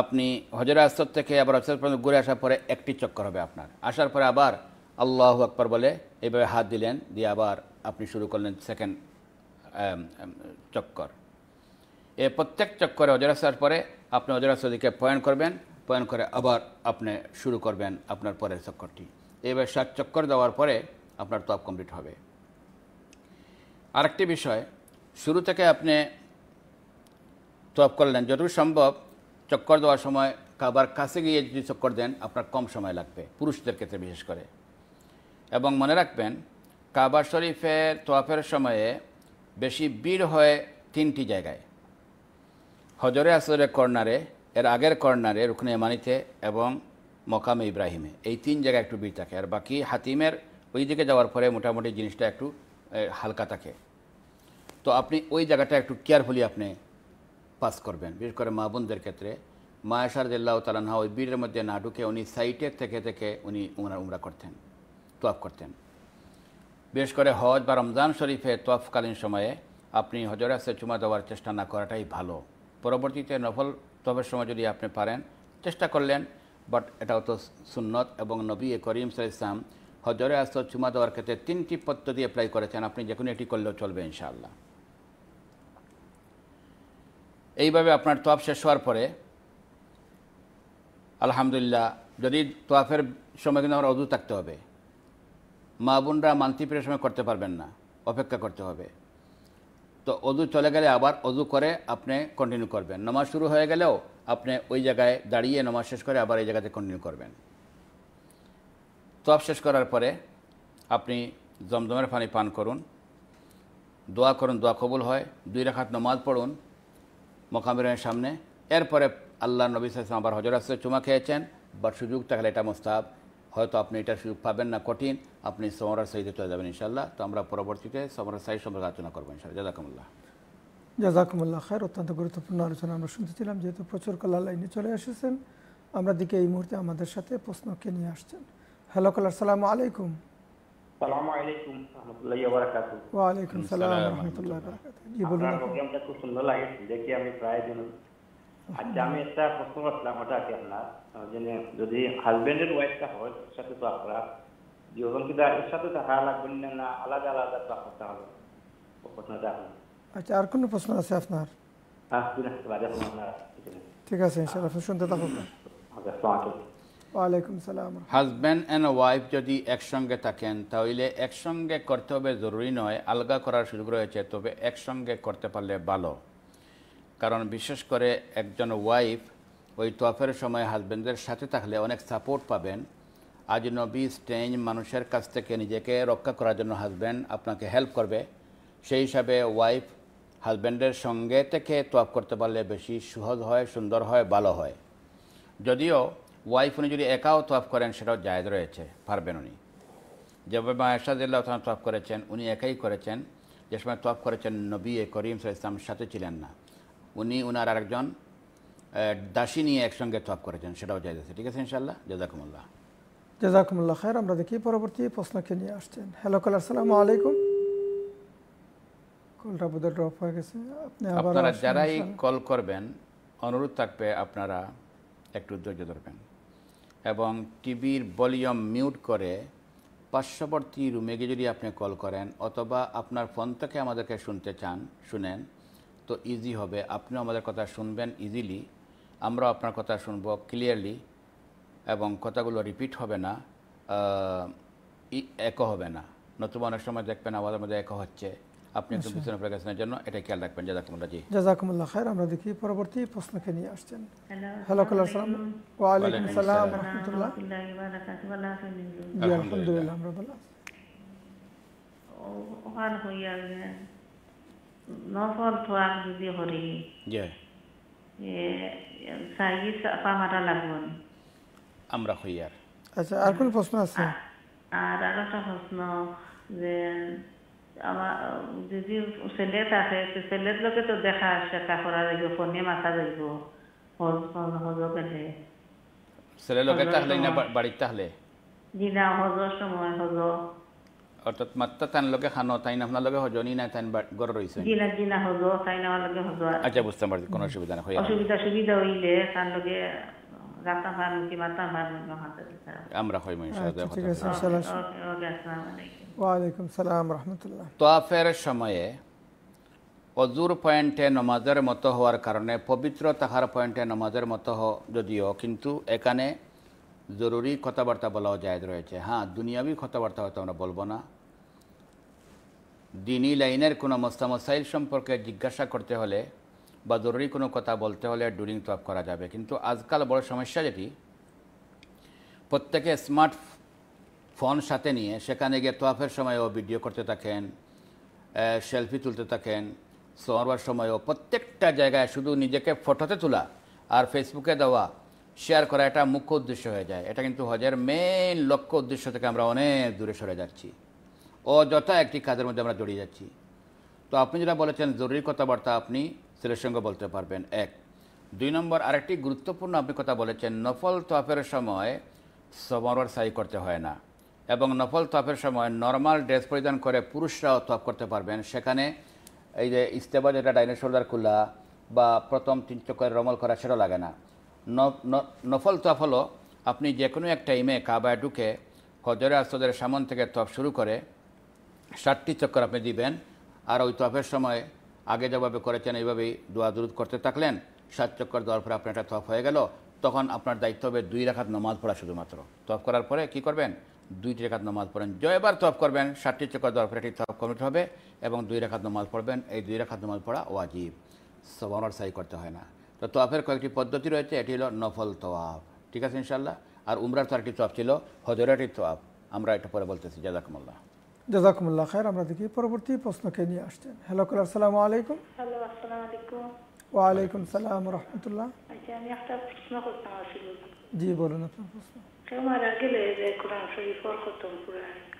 S2: আপনি হজরা আস্তর থেকে আবার আস্তর পর্যন্ত ঘুরে আসার পরে একটি চক্কর হবে আপনার আসার পরে আবার আল্লাহ আকবর বলে এইভাবে হাত দিলেন দিয়ে আবার আপনি শুরু করলেন সেকেন্ড চক্কর এ প্রত্যেক চক্করে অজরাসার পরে আপনি অজরাসদিকে পয়েন করবেন পয়েন করে আবার আপনি শুরু করবেন আপনার পরের চক্করটি এইভাবে সাত চক্কর দেওয়ার পরে আপনার তপ কমপ্লিট হবে আরেকটি বিষয় শুরু থেকে আপনি তপ করলেন যতটুকু সম্ভব চক্কর দেওয়ার সময় কাবার কাছে গিয়ে যদি চক্কর দেন আপনার কম সময় লাগবে পুরুষদের ক্ষেত্রে বিশেষ করে এবং মনে রাখবেন কাবা শরীফের তোয়াফের সময়ে বেশি ভিড় হয় তিনটি জায়গায় হজরে আসরের কর্নারে এর আগের কর্নারে রুকনে এমানিতে এবং মকামে ইব্রাহিমে এই তিন জায়গায় একটু ভিড় থাকে আর বাকি হাতিমের ওই দিকে যাওয়ার পরে মোটামুটি জিনিসটা একটু হালকা থাকে তো আপনি ওই জায়গাটা একটু কেয়ারফুলি আপনি পাস করবেন বিশেষ করে মা বোনদের ক্ষেত্রে মায়াসার জেল্লাহ তালানহা ওই ভিড়ের মধ্যে না ঢুকে উনি সাইটের থেকে থেকে উনি উমরা উমরা করতেন তোয়াফ করতেন বিশেষ করে হজ বা রমজান শরীফে তোয়াফকালীন সময়ে আপনি হজরাসে চুমা দেওয়ার চেষ্টা না করাটাই ভালো পরবর্তীতে নফল তফের সময় যদি আপনি পারেন চেষ্টা করলেন বাট এটাও তো সুন্নত এবং নবী এ করিম সাল ইসলাম হজরে আসর চুমা দেওয়ার ক্ষেত্রে তিনটি পদ্ধতি অ্যাপ্লাই করেছেন আপনি যে কোনো এটি করলেও চলবে ইনশাআল্লাহ এইভাবে আপনার তোয়াফ শেষ হওয়ার পরে আলহামদুলিল্লাহ যদি তোয়াফের সময় কিন্তু আমার অজু থাকতে হবে মা বোনরা মান্তিপের সময় করতে পারবেন না অপেক্ষা করতে হবে তো অজু চলে গেলে আবার অজু করে আপনি কন্টিনিউ করবেন নামাজ শুরু হয়ে গেলেও আপনি ওই জায়গায় দাঁড়িয়ে নামাজ শেষ করে আবার এই জায়গাতে কন্টিনিউ করবেন তপ শেষ করার পরে আপনি জমজমের পানি পান করুন দোয়া করুন দোয়া কবুল হয় দুই রাখাত নমাজ পড়ুন মোকামিরের সামনে এরপরে আল্লাহ নবী সাহেব আবার হজর আসলে চুমা খেয়েছেন বা সুযোগ থাকলে এটা মোস্তাব হয়তো আপনি এটা সুযোগ পাবেন না কঠিন আপনি সমরার সাইডে চলে যাবেন ইনশাল্লাহ তো আমরা পরবর্তীতে সমরার সাইড সম্পর্কে আলোচনা করবো ইনশাল্লাহ জাজাকুমুল্লাহ
S1: জাজাকুমুল্লাহ খায়ের অত্যন্ত গুরুত্বপূর্ণ আলোচনা আমরা শুনতেছিলাম যেহেতু প্রচুর কলার লাইনে চলে এসেছেন আমরা দিকে এই মুহূর্তে আমাদের সাথে প্রশ্নকে নিয়ে আসছেন হ্যালো কলার সালাম আলাইকুম
S3: আমি প্রায় আচ্ছা আমি একটা প্রশ্ন করছিলাম ওটা কি আপনার জন্য যদি হাজবেন্ডের ওয়াইফটা হয় সাথে তো আপনার জীবন কি তার একসাথে থাকা লাগবেন না আলাদা আলাদা তো করতে হবে প্রশ্নটা
S1: আচ্ছা আর কোনো প্রশ্ন আছে আপনার হ্যাঁ, ঠিক আছে ইনশাআল্লাহ শুনতে থাকুন আচ্ছা, ওয়ালাইকুম সালাম
S2: হাজব্যান্ড অ্যান্ড ওয়াইফ যদি একসঙ্গে থাকেন তাহলে একসঙ্গে করতে হবে জরুরি নয় আলগা করার সুযোগ রয়েছে তবে একসঙ্গে করতে পারলে ভালো কারণ বিশেষ করে একজন ওয়াইফ ওই তফের সময় হাজব্যান্ডের সাথে থাকলে অনেক সাপোর্ট পাবেন আজ নবী স্টেঞ্জ মানুষের কাছ থেকে নিজেকে রক্ষা করার জন্য হাজব্যান্ড আপনাকে হেল্প করবে সেই হিসাবে ওয়াইফ হাজব্যান্ডের সঙ্গে থেকে তফ করতে পারলে বেশি সহজ হয় সুন্দর হয় ভালো হয় যদিও ওয়াইফ উনি যদি একাও তোয়াফ করেন সেটাও জায়দ রয়েছে পারবেন উনি যেভাবে মায়াসাদিল্লাহ তফ করেছেন উনি একাই করেছেন যে সময় তফ করেছেন নবী করিম সাল ইসলাম সাথে ছিলেন না উনি ওনার আরেকজন দাসী নিয়ে একসঙ্গে তপ করেছেন সেটাও জায়জ আছে ঠিক আছে ইনশাল্লাহ জাজাকুমুল্লাহ
S1: জাজাকুমুল্লাহ খায়ের আমরা দেখি পরবর্তী প্রশ্নকে নিয়ে আসছেন হ্যালো কলার সালাম আলাইকুম কলটা বোধহয় ড্রপ হয়ে গেছে আপনি আপনারা যারাই
S2: কল করবেন অনুরোধ থাকবে আপনারা একটু ধৈর্য ধরবেন এবং টিভির ভলিউম মিউট করে পার্শ্ববর্তী রুমে গিয়ে যদি আপনি কল করেন অথবা আপনার ফোন থেকে আমাদেরকে শুনতে চান শুনেন তো ইজি হবে আপনিও আমাদের কথা শুনবেন ইজিলি আমরাও আপনার কথা শুনব ক্লিয়ারলি এবং কথাগুলো রিপিট হবে না একও হবে না নতুবা অনেক সময় দেখবেন আমাদের মধ্যে একও হচ্ছে আপনি একটু আচ্ছা। পিছনে প্রকাশনের জন্য এটা খেয়াল রাখবেন জাজাকুমুল্লাহ জি
S1: জাজাকুমুল্লাহ খায়ের আমরা দেখি পরবর্তী প্রশ্নকে নিয়ে আসছেন হ্যালো কালার সালাম ওয়ালাইকুম সালাম রহমতুল্লাহ
S4: আলহামদুলিল্লাহ আমরা নফল থাক যদি করি সাইজি সাফা মারা লাগবন
S2: আমরা হইয়ার
S1: আচ্ছা আর কোন প্রশ্ন আছে
S4: আর আর একটা প্রশ্ন যে আমার যদি ছেলে আছে ছেলের লোকে তো দেখা শেখা করা যাইব ফোনে মাথা যাইব হজ হজ গেলে
S2: ছেলে লোকে থাকলে না বাড়িতে থাকলে
S4: জি না সময় হজ
S2: অর্থাৎ মাত্র তান লগে খানো তাইন না লগে হজনি নাই তাইন গড় রইছে জি না জি
S4: না তাইন লগে হজ
S2: আচ্ছা বুঝতে পারছি কোনো অসুবিধা না হয় অসুবিধা
S4: সুবিধা হইলে লগে রাতা কি মাতা
S2: আমরা হই ইনশাআল্লাহ আচ্ছা, ঠিক আছে ইনশাআল্লাহ
S1: ওকে আসসালামু আলাইকুম ওয়া আলাইকুম সালাম রাহমাতুল্লাহ
S2: তোয়াফের সময়ে অজুর পয়েন্টে নমাজের মতো হওয়ার কারণে পবিত্র তাহার পয়েন্টে নমাজের মতো যদিও কিন্তু এখানে জরুরি কথাবার্তা বলাও যায় রয়েছে হ্যাঁ দুনিয়াবি কথাবার্তা হয়তো আমরা বলবো না দিনী লাইনের কোনো মস্তা মসাইল সম্পর্কে জিজ্ঞাসা করতে হলে বা জরুরি কোনো কথা বলতে হলে ডুরিং টপ করা যাবে কিন্তু আজকাল বড় সমস্যা যেটি প্রত্যেকে স্মার্ট ফোন সাথে নিয়ে সেখানে গিয়ে তোয়াফের সময়ও ভিডিও করতে থাকেন সেলফি তুলতে থাকেন সোমবার সময়ও প্রত্যেকটা জায়গায় শুধু নিজেকে ফটোতে তোলা আর ফেসবুকে দেওয়া শেয়ার করা এটা মুখ্য উদ্দেশ্য হয়ে যায় এটা কিন্তু হজের মেইন লক্ষ্য উদ্দেশ্য থেকে আমরা অনেক দূরে সরে যাচ্ছি অযথা একটি কাজের মধ্যে আমরা জড়িয়ে যাচ্ছি তো আপনি যেটা বলেছেন জরুরি কথাবার্তা আপনি ছেলের সঙ্গে বলতে পারবেন এক দুই নম্বর আরেকটি গুরুত্বপূর্ণ আপনি কথা বলেছেন নফল তফের সময় সমরর সাই করতে হয় না এবং নফল তফের সময় নর্মাল ড্রেস পরিধান করে পুরুষরাও তফ করতে পারবেন সেখানে এই যে ইস্তেবা যেটা ডাইনোসোরদার খোলা বা প্রথম তিন চক্করে রমল করা সেটা লাগে না নফল তফ হলো আপনি যে কোনো এক টাইমে কাবায় ঢুকে হজরে আসদের সামন থেকে তফ শুরু করে ষাটটি চক্কর আপনি দিবেন আর ওই তফের সময় আগে যেভাবে করেছেন এইভাবেই দোয়া দুরুদ করতে থাকলেন সাত চক্কর দেওয়ার পরে আপনার একটা তফ হয়ে গেল তখন আপনার দায়িত্ব হবে দুই রেখাত নমাজ পড়া শুধুমাত্র তফ করার পরে কি করবেন দুই রেখাত নমাজ পড়েন জয়বার তফ করবেন ষাটটি চক্কর দেওয়ার পরে একটি তফ কমিট হবে এবং দুই রেখাত নমাজ পড়বেন এই দুই রেখাত নমাজ পড়া ওয়াজিব সবনর সাই করতে হয় না তো তফের কয়েকটি পদ্ধতি রয়েছে এটি হলো নফল তোয়াফ ঠিক আছে ইনশাল্লাহ আর উমরার তো একটি তফ ছিল হজরের একটি আমরা এটা পরে বলতেছি জাজাকমল্লা
S1: জাজাকুমুল্লাহ খায়ের আমরা দেখি পরবর্তী প্রশ্নকে নিয়ে আসছেন হ্যালো কলার সালাম আলাইকুম হ্যালো আসসালাম আলাইকুম ওয়ালাইকুম সালাম রহমতুল্লাহ
S4: আচ্ছা, আমি একটা প্রশ্ন করতাম
S1: জি বলুন আপনার
S4: প্রশ্ন কেউ গেলে যে কোরআন শরীফর খতম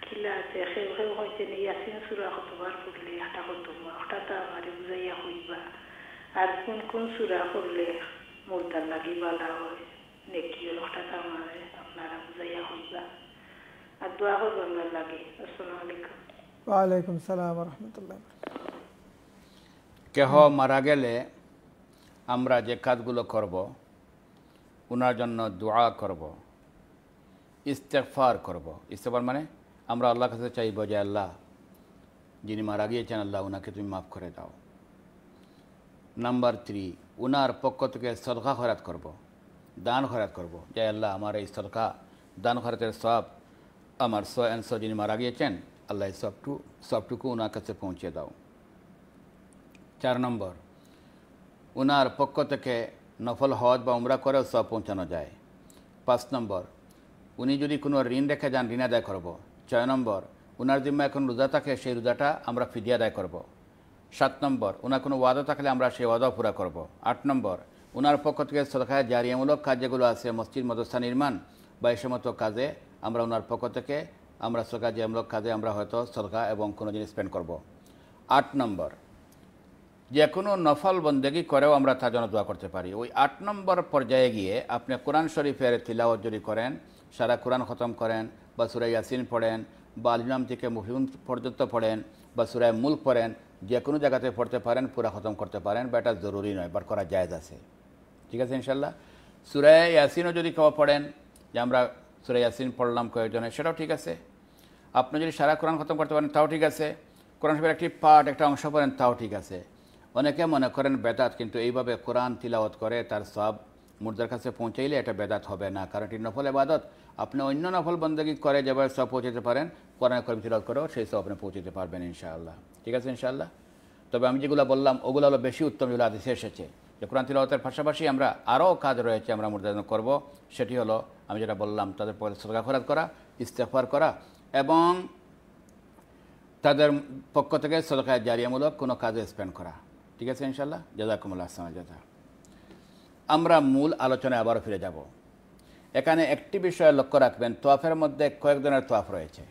S4: কিলা আছে সেও সেও হয়েছে নি ইয়াসিন সুরা খতবার পড়লে হাঁটা খতম হঠাৎ আমারে আর কোন কোন সুরা করলে মোরদার লাগি বালা হয় নেকি হঠাৎ আমারে আপনারা বুঝাইয়া হইবা
S2: কেহ মারা গেলে আমরা যে কাজগুলো করব ওনার জন্য দোয়া করব ইস্তেকফার করব ইস্তেফার মানে আমরা আল্লাহর কাছে চাইব যে আল্লাহ যিনি মারা গিয়েছেন আল্লাহ ওনাকে তুমি মাফ করে দাও নাম্বার থ্রি ওনার পক্ষ থেকে সদকা খরাত করব দান খরাত করব যে আল্লাহ আমার এই সদকা দান খরাতের সব আমার স অ্যান্স যিনি মারা গিয়েছেন আল্লাহ সবটু সবটুকু ওনার কাছে পৌঁছে দাও চার নম্বর ওনার পক্ষ থেকে নফল হজ বা উমরা করেও সব পৌঁছানো যায় পাঁচ নম্বর উনি যদি কোনো ঋণ রেখে যান ঋণ আদায় করবো ছয় নম্বর ওনার জিম্মা এখন রোজা থাকে সেই রোজাটা আমরা ফিরিয়ে আদায় করব। সাত নম্বর ওনার কোনো ওয়াদা থাকলে আমরা সেই ওয়াদাও পুরা করব। আট নম্বর ওনার পক্ষ থেকে সরকার জারিয়ামূলক কাজ যেগুলো আছে মসজিদ মদস্থা নির্মাণ বা এই সমস্ত কাজে আমরা ওনার পক্ষ থেকে আমরা সরকার যে আমলক কাজে আমরা হয়তো সরকার এবং কোনো জিনিস স্পেন্ড করব। আট নম্বর যে কোনো নফল বন্দেগি করেও আমরা তার জন্য দোয়া করতে পারি ওই আট নম্বর পর্যায়ে গিয়ে আপনি কোরআন শরীফের তিলাওয়াত যদি করেন সারা কোরআন খতম করেন বা সুরাই ইয়াসিন পড়েন বা আলিনাম থেকে মুহিম পর্যন্ত পড়েন বা সুরায় মুল্ক পড়েন যে কোনো জায়গাতে পড়তে পারেন পুরা খতম করতে পারেন বা এটা জরুরি নয় বাট করা জায়জ আছে ঠিক আছে ইনশাল্লাহ সুরায় ইয়াসিনও যদি কেউ পড়েন যে আমরা সুরা ইয়াসিন পড়লাম কয়েকজনে সেটাও ঠিক আছে আপনি যদি সারা কোরআন খতম করতে পারেন তাও ঠিক আছে কোরআন সাহেবের একটি পার্ট একটা অংশ পড়েন তাও ঠিক আছে অনেকে মনে করেন বেদাত কিন্তু এইভাবে কোরআন তিলাওয়াত করে তার সব মুর্দার কাছে পৌঁছাইলে এটা বেদাত হবে না কারণ এটি নফল এবাদত আপনি অন্য নফল বন্দগি করে যেভাবে সব পৌঁছাতে পারেন কোরআন করিম তিলাওয়াত করেও সেই সব আপনি পৌঁছাতে পারবেন ইনশাআল্লাহ ঠিক আছে ইনশাআল্লাহ তবে আমি যেগুলো বললাম ওগুলো হলো বেশি উত্তম যেগুলো আদেশে এসেছে যে কোরআন তিলাওয়াতের পাশাপাশি আমরা আরও কাজ রয়েছে আমরা মূর্ধারণ করব সেটি হলো আমি যেটা বললাম তাদের পক্ষে সদকা খরাত করা ইস্তেফার করা এবং তাদের পক্ষ থেকে সদকায় জারিয়ামূলক কোনো কাজে স্পেন্ড করা ঠিক আছে ইনশাল্লাহ জাজাকুমুল্লাহ আসসালাম জাজা আমরা মূল আলোচনায় আবারও ফিরে যাব এখানে একটি বিষয়ে লক্ষ্য রাখবেন তোয়াফের মধ্যে কয়েক ধরনের তোয়াফ রয়েছে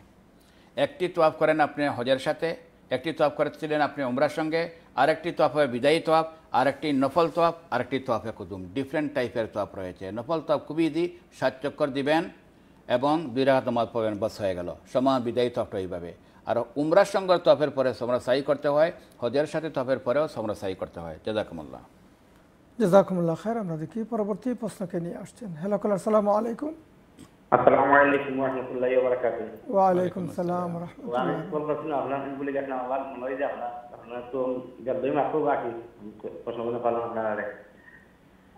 S2: একটি তোয়াফ করেন আপনি হজের সাথে একটি তোয়াফ করেছিলেন আপনি উমরার সঙ্গে আরেকটি তোয়াফ হবে বিদায়ী তোয়াফ আরেকটি নফল তোয়াপ আরেকটি তোয়াফে কুদুম ডিফারেন্ট টাইপের তোয়াপ রয়েছে নফল তোয়াপ খুবই দি সাত চক্কর দিবেন এবং দুই রাহাত নামাজ পড়বেন বস হয়ে গেল সমান বিদায়ী তোয়াপটা এইভাবে আর উমরার সঙ্গে তোয়াফের পরে সমরাসাই করতে হয় হজের সাথে তোয়াফের পরেও সমরাসাই করতে হয় জাজাকুমুল্লাহ
S1: খায়ের আমরা দেখি পরবর্তী প্রশ্নকে নিয়ে আসছেন হ্যালো কলার সালাম আলাইকুম
S2: আসসালামু
S3: আলাইকুম ওয়া রাহমাতুল্লাহি ওয়া বারাকাতুহু
S1: ওয়া আলাইকুম সালাম ওয়া রাহমাতুল্লাহি ওয়া
S3: বারাকাতুহু গেছেন আমার মনে হয় যে আপনার তো জলদি মাখো বাকি প্রশ্নগুলো পালন আপনার আরে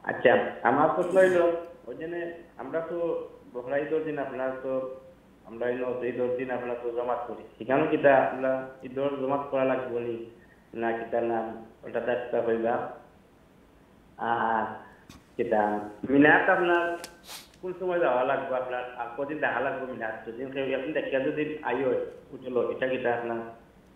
S3: আচ্ছা আমার প্রশ্ন হইল ওই জন্য আমরা তো বহরাই দিন আপনার তো আমরা এই এই দিন আমরা তো জমাত করি সেখানে কিতা আমরা এই জমাত করা লাগবে নি না কিতা না ওটা একটা হইবা আর কিতা মিনাত আপনার কোন সময় যাওয়া লাগবে আপনার আর কদিন দেখা লাগবে মিনাত যদি আপনি দেখিয়া যদি আই হয় উঠলো এটা কিটা আপনার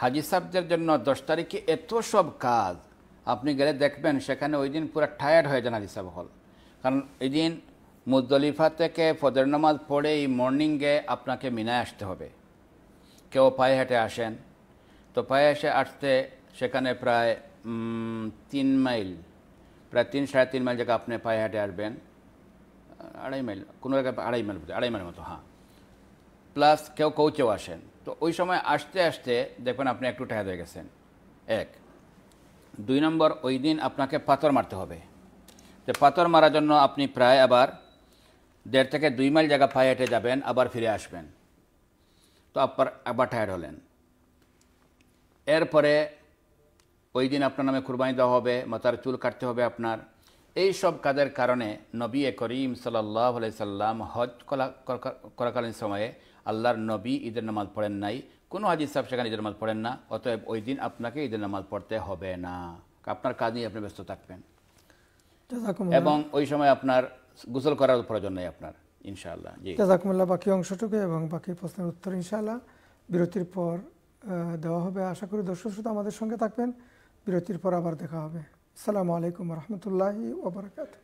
S2: হাজি সাহেবদের জন্য দশ তারিখে এত সব কাজ আপনি গেলে দেখবেন সেখানে ওই দিন পুরো টায়ার্ড হয়ে যান হাজি সাহেব হল কারণ এই দিন মুজদলিফা থেকে ফদর নামাজ পড়ে এই মর্নিংয়ে আপনাকে মিনায় আসতে হবে কেউ পায়ে হেঁটে আসেন তো পায়ে এসে আসতে সেখানে প্রায় তিন মাইল প্রায় তিন সাড়ে তিন মাইল জায়গায় আপনি পায়ে হেঁটে আসবেন আড়াই মাইল কোনো জায়গায় আড়াই মাইল আড়াই মাইল মতো হ্যাঁ প্লাস কেউ কৌচেও আসেন তো ওই সময় আসতে আসতে দেখবেন আপনি একটু টায়ার হয়ে গেছেন এক দুই নম্বর ওই দিন আপনাকে পাথর মারতে হবে তো পাথর মারার জন্য আপনি প্রায় আবার দেড় থেকে দুই মাইল জায়গা পায়ে হেঁটে যাবেন আবার ফিরে আসবেন তো আপনার আবার টায়ার হলেন এরপরে ওই দিন আপনার নামে কুরবানি দেওয়া হবে মাথার চুল কাটতে হবে আপনার এই সব কাজের কারণে নবী করিম সাল্লাহ আলাইসাল্লাম হজ করাকালীন সময়ে আল্লাহর নবী ঈদের নামাজ পড়েন নাই কোনো হাজির সাহেব সেখানে ঈদের নামাজ পড়েন না অতএব ওই দিন আপনাকে ঈদের নামাজ পড়তে হবে না আপনার কাজ নিয়ে আপনি ব্যস্ত থাকবেন এবং ওই সময় আপনার গোসল করার প্রয়োজন নেই আপনার ইনশাআল্লাহ জি তাজাকুমুল্লাহ
S1: বাকি অংশটুকু এবং বাকি প্রশ্নের উত্তর ইনশাআল্লাহ বিরতির পর দেওয়া হবে আশা করি দর্শক শ্রোতা আমাদের সঙ্গে থাকবেন বিরতির পর আবার দেখা হবে আসসালামু আলাইকুম রহমতুল্লাহ ওবরাকাতু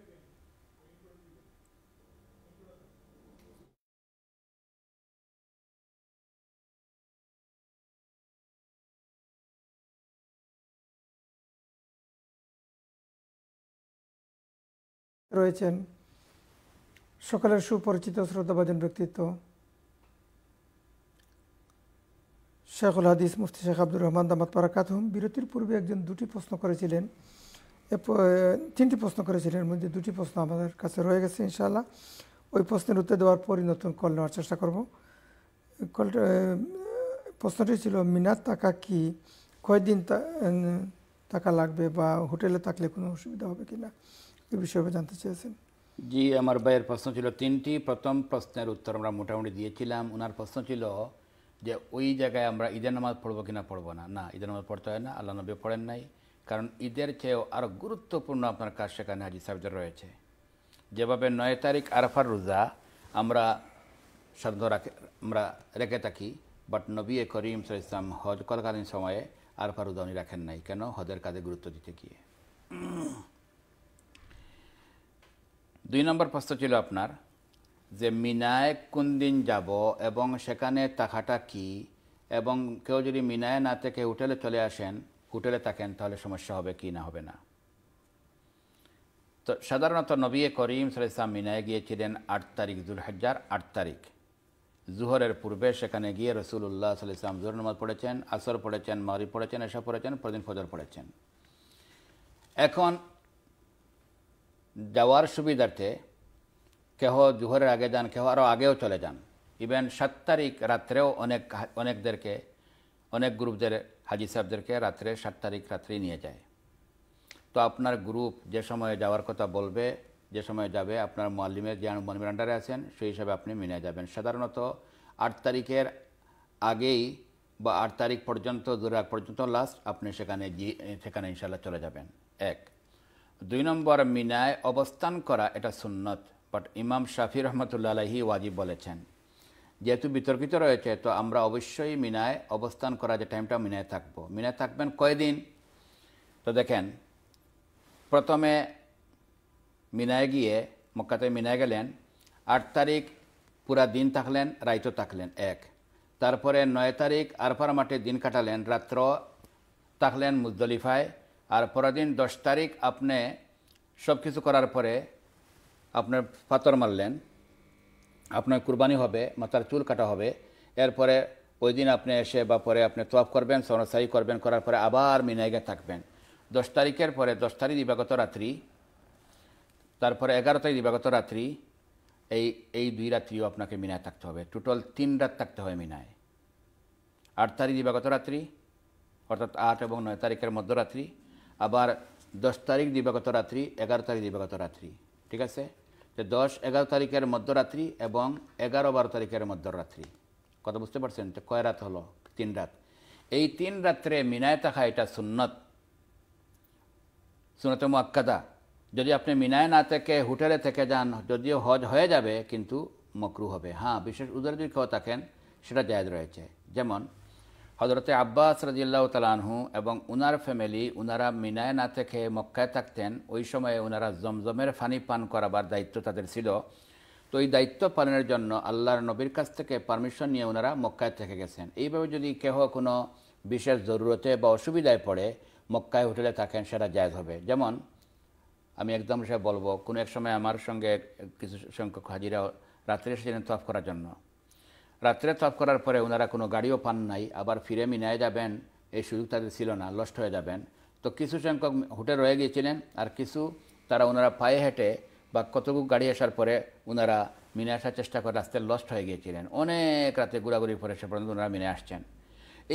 S1: রয়েছেন সকলের সুপরিচিত শ্রদ্ধাভাজন ব্যক্তিত্ব শেখুল হাদিস মুফতি শেখ আব্দুর রহমান দামাত কাতুম বিরতির পূর্বে একজন দুটি প্রশ্ন করেছিলেন তিনটি প্রশ্ন করেছিলেন মধ্যে দুটি প্রশ্ন আমাদের কাছে রয়ে গেছে ইনশাল্লাহ ওই প্রশ্নের উত্তর দেওয়ার পরই নতুন কল নেওয়ার চেষ্টা করব কলটা প্রশ্নটি ছিল মিনার টাকা কি কয়দিন টাকা লাগবে বা হোটেলে থাকলে কোনো অসুবিধা হবে কি না এ বিষয়ে জানতে চেয়েছেন
S2: জি আমার ভাইয়ের প্রশ্ন ছিল তিনটি প্রথম প্রশ্নের উত্তর আমরা মোটামুটি দিয়েছিলাম ওনার প্রশ্ন ছিল যে ওই জায়গায় আমরা ঈদের নামাজ পড়বো কিনা পড়বো না না ঈদের নামাজ পড়তে হয় না আল্লাহ নবী পড়েন নাই কারণ ঈদের চেয়েও আরও গুরুত্বপূর্ণ আপনার কাজ সেখানে হাজি সাহেবদের রয়েছে যেভাবে নয় তারিখ আরফার রোজা আমরা সাধ্য রাখে আমরা রেখে থাকি বাট নবী করিম ইসলাম হজ কলকালীন সময়ে আরফা রোজা উনি রাখেন নাই কেন হজের কাজে গুরুত্ব দিতে গিয়ে দুই নম্বর প্রশ্ন ছিল আপনার যে মিনায় কোন দিন যাব এবং সেখানে থাকাটা কি এবং কেউ যদি মিনায় না থেকে হোটেলে চলে আসেন হোটেলে থাকেন তাহলে সমস্যা হবে কি না হবে না তো সাধারণত নবী করিম সালাম মিনায় গিয়েছিলেন আট তারিখ হাজার আট তারিখ জুহরের পূর্বে সেখানে গিয়ে রসুল্লাহ সালিসাম জুহর নামাজ পড়েছেন আসর পড়েছেন মারি পড়েছেন এসা পড়েছেন প্রদিন ফজর পড়েছেন এখন যাওয়ার সুবিধার্থে কেহ জুহরের আগে যান কেহ আরও আগেও চলে যান ইভেন সাত তারিখ রাত্রেও অনেক অনেকদেরকে অনেক গ্রুপদের হাজি সাহেবদেরকে রাত্রে সাত তারিখ রাত্রেই নিয়ে যায় তো আপনার গ্রুপ যে সময়ে যাওয়ার কথা বলবে যে সময়ে যাবে আপনার মোয়াল্লিমের যে মোয়াল্লিমের আন্ডারে আছেন সেই হিসাবে আপনি মেনে যাবেন সাধারণত আট তারিখের আগেই বা আট তারিখ পর্যন্ত দুরাগ পর্যন্ত লাস্ট আপনি সেখানে গিয়ে সেখানে ইনশাল্লাহ চলে যাবেন এক দুই নম্বর মিনায় অবস্থান করা এটা সুন্নত বাট ইমাম শাফি রহমতুল্লা আলহি ওয়াজিব বলেছেন যেহেতু বিতর্কিত রয়েছে তো আমরা অবশ্যই মিনায় অবস্থান করা যে টাইমটা মিনায় থাকব মিনায় থাকবেন কয়দিন তো দেখেন প্রথমে মিনায় গিয়ে মক্কাতে মিনায় গেলেন আট তারিখ পুরা দিন থাকলেন রাইতো থাকলেন এক তারপরে নয় তারিখ আরফার মাঠে দিন কাটালেন রাত্র থাকলেন মুজদলিফায় আর পরের দিন দশ তারিখ আপনি সব কিছু করার পরে আপনার পাথর মারলেন আপনার কুরবানি হবে মাথার চুল কাটা হবে এরপরে ওই দিন আপনি এসে বা পরে আপনি তোয়াপ করবেন সনসাই করবেন করার পরে আবার মিনাইগে থাকবেন দশ তারিখের পরে দশ তারিখ দিবাগত রাত্রি তারপরে এগারো তারিখ দিবাগত রাত্রি এই এই দুই রাত্রিও আপনাকে মিনায় থাকতে হবে টোটাল তিন রাত থাকতে হয় মিনায় আট তারিখ দিবাগত রাত্রি অর্থাৎ আট এবং নয় তারিখের মধ্যরাত্রি আবার দশ তারিখ দিবাগত রাত্রি এগারো তারিখ দিবাগত রাত্রি ঠিক আছে যে দশ এগারো তারিখের মধ্যরাত্রি এবং এগারো বারো তারিখের মধ্যরাত্রি কথা বুঝতে পারছেন যে কয় রাত হলো তিন রাত এই তিন রাত্রে মিনায় থাকা এটা সুন্নত সুন্নত মোয়াক্কাদা যদি আপনি মিনায় না থেকে হোটেলে থেকে যান যদিও হজ হয়ে যাবে কিন্তু মকরু হবে হ্যাঁ বিশেষ উদার যদি কেউ থাকেন সেটা জায়দ রয়েছে যেমন হজরতে আব্বাস রাজিল্লাহ তালানহু এবং উনার ফ্যামিলি উনারা মিনায় না থেকে মক্কায় থাকতেন ওই সময়ে উনারা জমজমের ফানি পান করাবার দায়িত্ব তাদের ছিল তো এই দায়িত্ব পালনের জন্য আল্লাহর নবীর কাছ থেকে পারমিশন নিয়ে ওনারা মক্কায় থেকে গেছেন এইভাবে যদি কেহ কোনো বিশেষ জরুরতে বা অসুবিধায় পড়ে মক্কায় হোটেলে থাকেন সেটা জায়জ হবে যেমন আমি একদম সে বলবো কোনো এক সময় আমার সঙ্গে কিছু সংখ্যক হাজিরা রাত্রে এসেছিলেন তফ করার জন্য রাত্রে তপ করার পরে ওনারা কোনো গাড়িও পান নাই আবার ফিরে মিনায় যাবেন এই সুযোগ তাদের ছিল না লস্ট হয়ে যাবেন তো কিছু সংখ্যক হোটে রয়ে গিয়েছিলেন আর কিছু তারা ওনারা পায়ে হেঁটে বা কতটুকু গাড়ি আসার পরে ওনারা মিনে আসার চেষ্টা করে রাস্তায় লস্ট হয়ে গিয়েছিলেন অনেক রাতে ঘোরাঘুরি পরে সে পর্যন্ত ওনারা মিনে আসছেন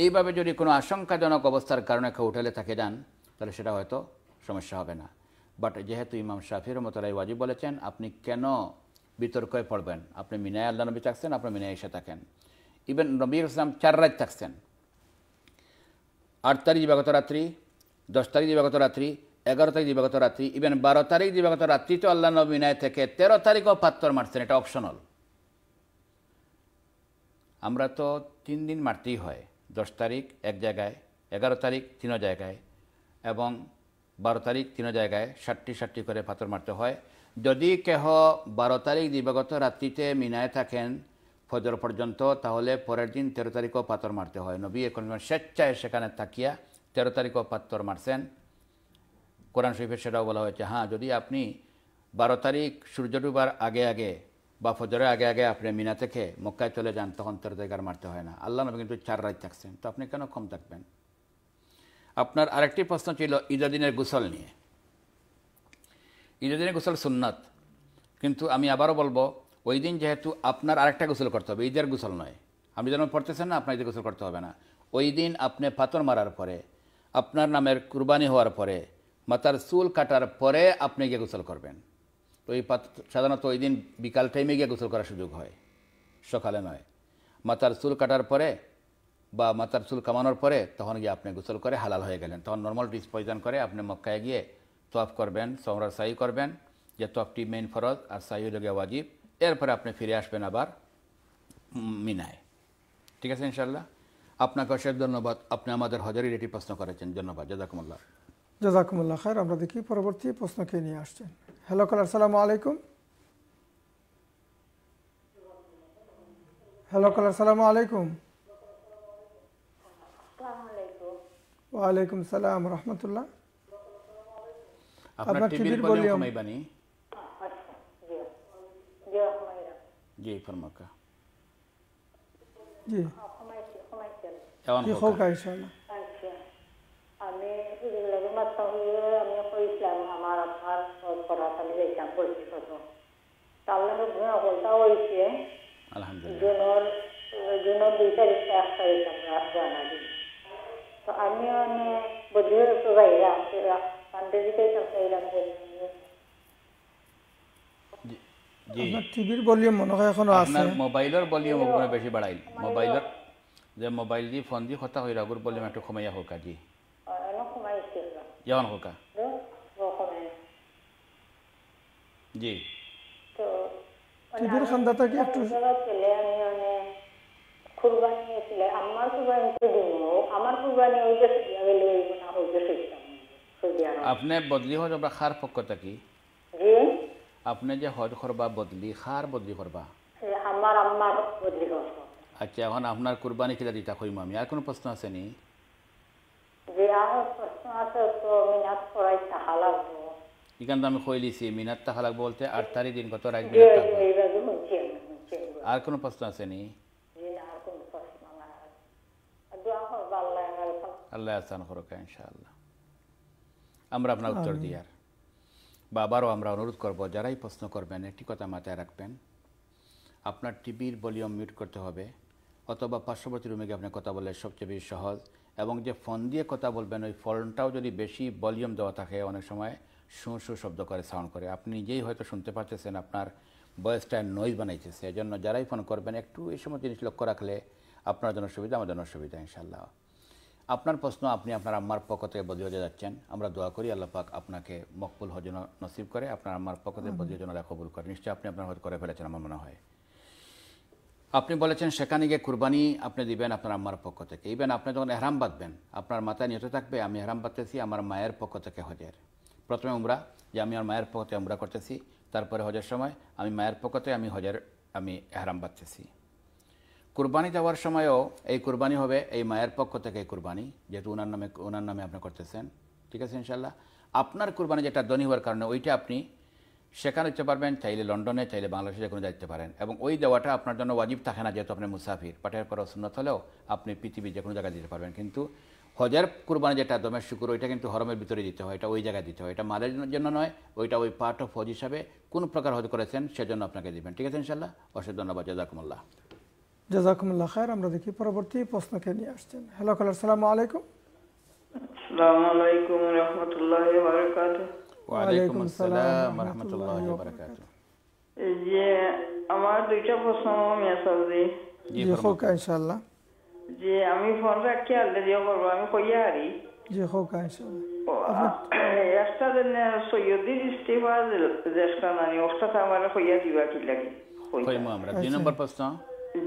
S2: এইভাবে যদি কোনো আশঙ্কাজনক অবস্থার কারণে কেউ হোটেলে থাকে যান তাহলে সেটা হয়তো সমস্যা হবে না বাট যেহেতু ইমাম শাফির রহমতাল্লাহ ওয়াজিব বলেছেন আপনি কেন বিতর্কে পড়বেন আপনি মিনায় আল্লাহ নবী থাকছেন আপনি মিনায় এসে থাকেন ইভেন নবী ইসলাম চার রাত থাকছেন আট তারিখ দিবাগত রাত্রি দশ তারিখ দিবাগত রাত্রি এগারো তারিখ দিবাগত রাত্রি ইভেন বারো তারিখ দিবাগত রাত্রি তো আল্লাহ নবী মিনায় থেকে তেরো তারিখও পাত্তর মারছেন এটা অপশনাল আমরা তো তিন দিন মারতেই হয় দশ তারিখ এক জায়গায় এগারো তারিখ তিনও জায়গায় এবং বারো তারিখ তিনও জায়গায় ষাটটি ষাটটি করে পাথর মারতে হয় যদি কেহ বারো তারিখ দিবাগত রাত্রিতে মিনায় থাকেন ফজর পর্যন্ত তাহলে পরের দিন তেরো তারিখও পাথর মারতে হয় নবী এখন স্বেচ্ছায় সেখানে থাকিয়া তেরো তারিখও পাথর মারছেন কোরআন শরীফের সেটাও বলা হয়েছে হ্যাঁ যদি আপনি বারো তারিখ সূর্য ডুবার আগে আগে বা ফজরের আগে আগে আপনি মিনা থেকে মক্কায় চলে যান তখন তেরো তারিখ আর মারতে হয় না আল্লাহ নবী কিন্তু চার রাত থাকছেন তো আপনি কেন কম থাকবেন আপনার আরেকটি প্রশ্ন ছিল ঈদের দিনের গোসল নিয়ে ঈদের দিনে গোসল সুন্নাত কিন্তু আমি আবারও বলবো ওই দিন যেহেতু আপনার আরেকটা গোসল করতে হবে ঈদের গোসল নয় আপনি যেন পড়তেছেন না আপনার ঈদের গোসল করতে হবে না ওই দিন আপনি পাথর মারার পরে আপনার নামের কুরবানি হওয়ার পরে মাথার চুল কাটার পরে আপনি গিয়ে গোসল করবেন তো এই সাধারণত ওই দিন বিকাল টাইমে গিয়ে গোসল করার সুযোগ হয় সকালে নয় মাথার চুল কাটার পরে বা মাথার চুল কামানোর পরে তখন গিয়ে আপনি গোসল করে হালাল হয়ে গেলেন তখন নর্মাল ডিসপয়জন করে আপনি মক্কায় গিয়ে তফ করবেন সমরা সাই করবেন যে তফটি মেন ফরজ আর সাই লেগে ওয়াজিব এরপরে আপনি ফিরে আসবেন আবার মিনায় ঠিক আছে ইনশাল্লাহ আপনাকে অশেষ ধন্যবাদ আপনি আমাদের হজারি এটি প্রশ্ন করেছেন ধন্যবাদ জাজাকুমুল্লাহ
S1: জাজাকুমুল্লাহ খার আমরা দেখি পরবর্তী প্রশ্ন কে নিয়ে আসছেন হ্যালো কলার সালাম আলাইকুম হ্যালো কলার সালাম আলাইকুম ওয়ালাইকুম সালাম রহমতুল্লাহ
S2: আপনার টিভির ভলিউম কমাই বানি জি ফরমাকা
S4: জি
S1: এখন হোক ইনশাআল্লাহ
S4: আমি লাগে মাস হয়ে আমি কইছিলাম আমার আপনার ফোন করা আমি যাইতাম পরিচিত তাহলে ঘুরে বলতা হইছে আলহামদুলিল্লাহ জুনর জুনর দুই তারিখে এক তারিখ আমরা জানা দিই তো আমি অনেক বধুর তো যাই রাখতে টিভির
S1: ভলিউম মনে হয় এখনো আছে আপনার
S2: মোবাইলের ভলিউম ওখানে বেশি বাড়াইল মোবাইলের যে মোবাইল দি ফোন দি কথা হইরা গুর ভলিউম একটু কমাইয়া হোক আজি যেমন হোক জি
S4: টিভির
S1: মানে খান্দাটা কি একটু
S4: কুরবানি আমার কুরবানি আমার কুরবানি হইতে হইব না হইতে
S2: আপনি বদলি হজ আমরা খার পক্ষ থাকি আপনি যে হজ করবা বদলি খার বদলি করবা আচ্ছা এখন আপনার কুরবানি কিলা দিতা কইম আমি আর কোনো প্রশ্ন আছে নি
S4: যে তো
S2: আমি কই লিছি মিনাত তাহালাক বলতে আট তারিখ দিন কত রাখবে আর কোনো প্রশ্ন আছে নি আল্লাহ আসান করুক ইনশাআল্লাহ আমরা আপনার উত্তর দিই আর বা আবারও আমরা অনুরোধ করব যারাই প্রশ্ন করবেন একটি কথা মাথায় রাখবেন আপনার টিভির ভলিউম মিউট করতে হবে অথবা পার্শ্ববর্তী রুমে গিয়ে আপনি কথা বললে সবচেয়ে বেশি সহজ এবং যে ফোন দিয়ে কথা বলবেন ওই ফোনটাও যদি বেশি ভলিউম দেওয়া থাকে অনেক সময় শু শু শব্দ করে সাউন্ড করে আপনি নিজেই হয়তো শুনতে পাচ্ছেন আপনার বয়েসটা নয়েজ বানাইতেছে এজন্য যারাই ফোন করবেন একটু এই সময় জিনিস লক্ষ্য রাখলে আপনার জন্য সুবিধা আমার জন্য সুবিধা ইনশাল্লাহ আপনার প্রশ্ন আপনি আপনার আম্মার পক্ষ থেকে বদলিয়ে যাচ্ছেন আমরা দোয়া করি আল্লাহ পাক আপনাকে মকবুল হজন নসিব করে আপনার আম্মার পক্ষ থেকে বদলিয়ে জন্য কবুল করে নিশ্চয়ই আপনি আপনার হয়তো করে ফেলেছেন আমার মনে হয় আপনি বলেছেন সেখানে গিয়ে কুরবানি আপনি দিবেন আপনার আম্মার পক্ষ থেকে ইভেন আপনি যখন এহরাম বাঁধবেন আপনার মাথায় নিহত থাকবে আমি এহরাম বাঁধতেছি আমার মায়ের পক্ষ থেকে হজের প্রথমে উমরা যে আমি আমার মায়ের পক্ষ থেকে উমরা করতেছি তারপরে হজের সময় আমি মায়ের পক্ষ থেকে আমি হজের আমি এহরাম বাঁধতেছি কুরবানি দেওয়ার সময়ও এই কুরবানি হবে এই মায়ের পক্ষ থেকে এই কুরবানি যেহেতু ওনার নামে ওনার নামে আপনি করতেছেন ঠিক আছে ইনশাল্লাহ আপনার কুরবানি যেটা ধনী হওয়ার কারণে ওইটা আপনি সেখানে যেতে পারবেন চাইলে লন্ডনে চাইলে বাংলাদেশে যে কোনো যাইতে পারেন এবং ওই দেওয়াটা আপনার জন্য ওয়াজিব থাকে না যেহেতু আপনি মুসাফির পাঠের পর অসুন্নত হলেও আপনি পৃথিবীর যে কোনো জায়গায় দিতে পারবেন কিন্তু হজার কুরবানি যেটা দমের শুকুর ওইটা কিন্তু হরমের ভিতরে দিতে হয় এটা ওই জায়গায় দিতে হয় এটা মালের জন্য নয় ওইটা ওই পার্ট অফ হজ হিসাবে কোন প্রকার হজ করেছেন সেজন্য আপনাকে দেবেন ঠিক আছে ইনশাল্লাহ অসুখ ধন্যবাদ জাজাকুমল্লাহ
S1: জাজাকুমুল্লাহ খায়ের আমরা দেখি পরবর্তী প্রশ্নকে নিয়ে আসছেন হ্যালো কালার সালাম আলাইকুম
S4: আমার যে আমি ফোন আমি কইয়া হারি একটা দিন সৈয়দির ইস্তিফা দেশখান দিবা কি লাগে
S2: আচ্ছা। নম্বর প্রশ্ন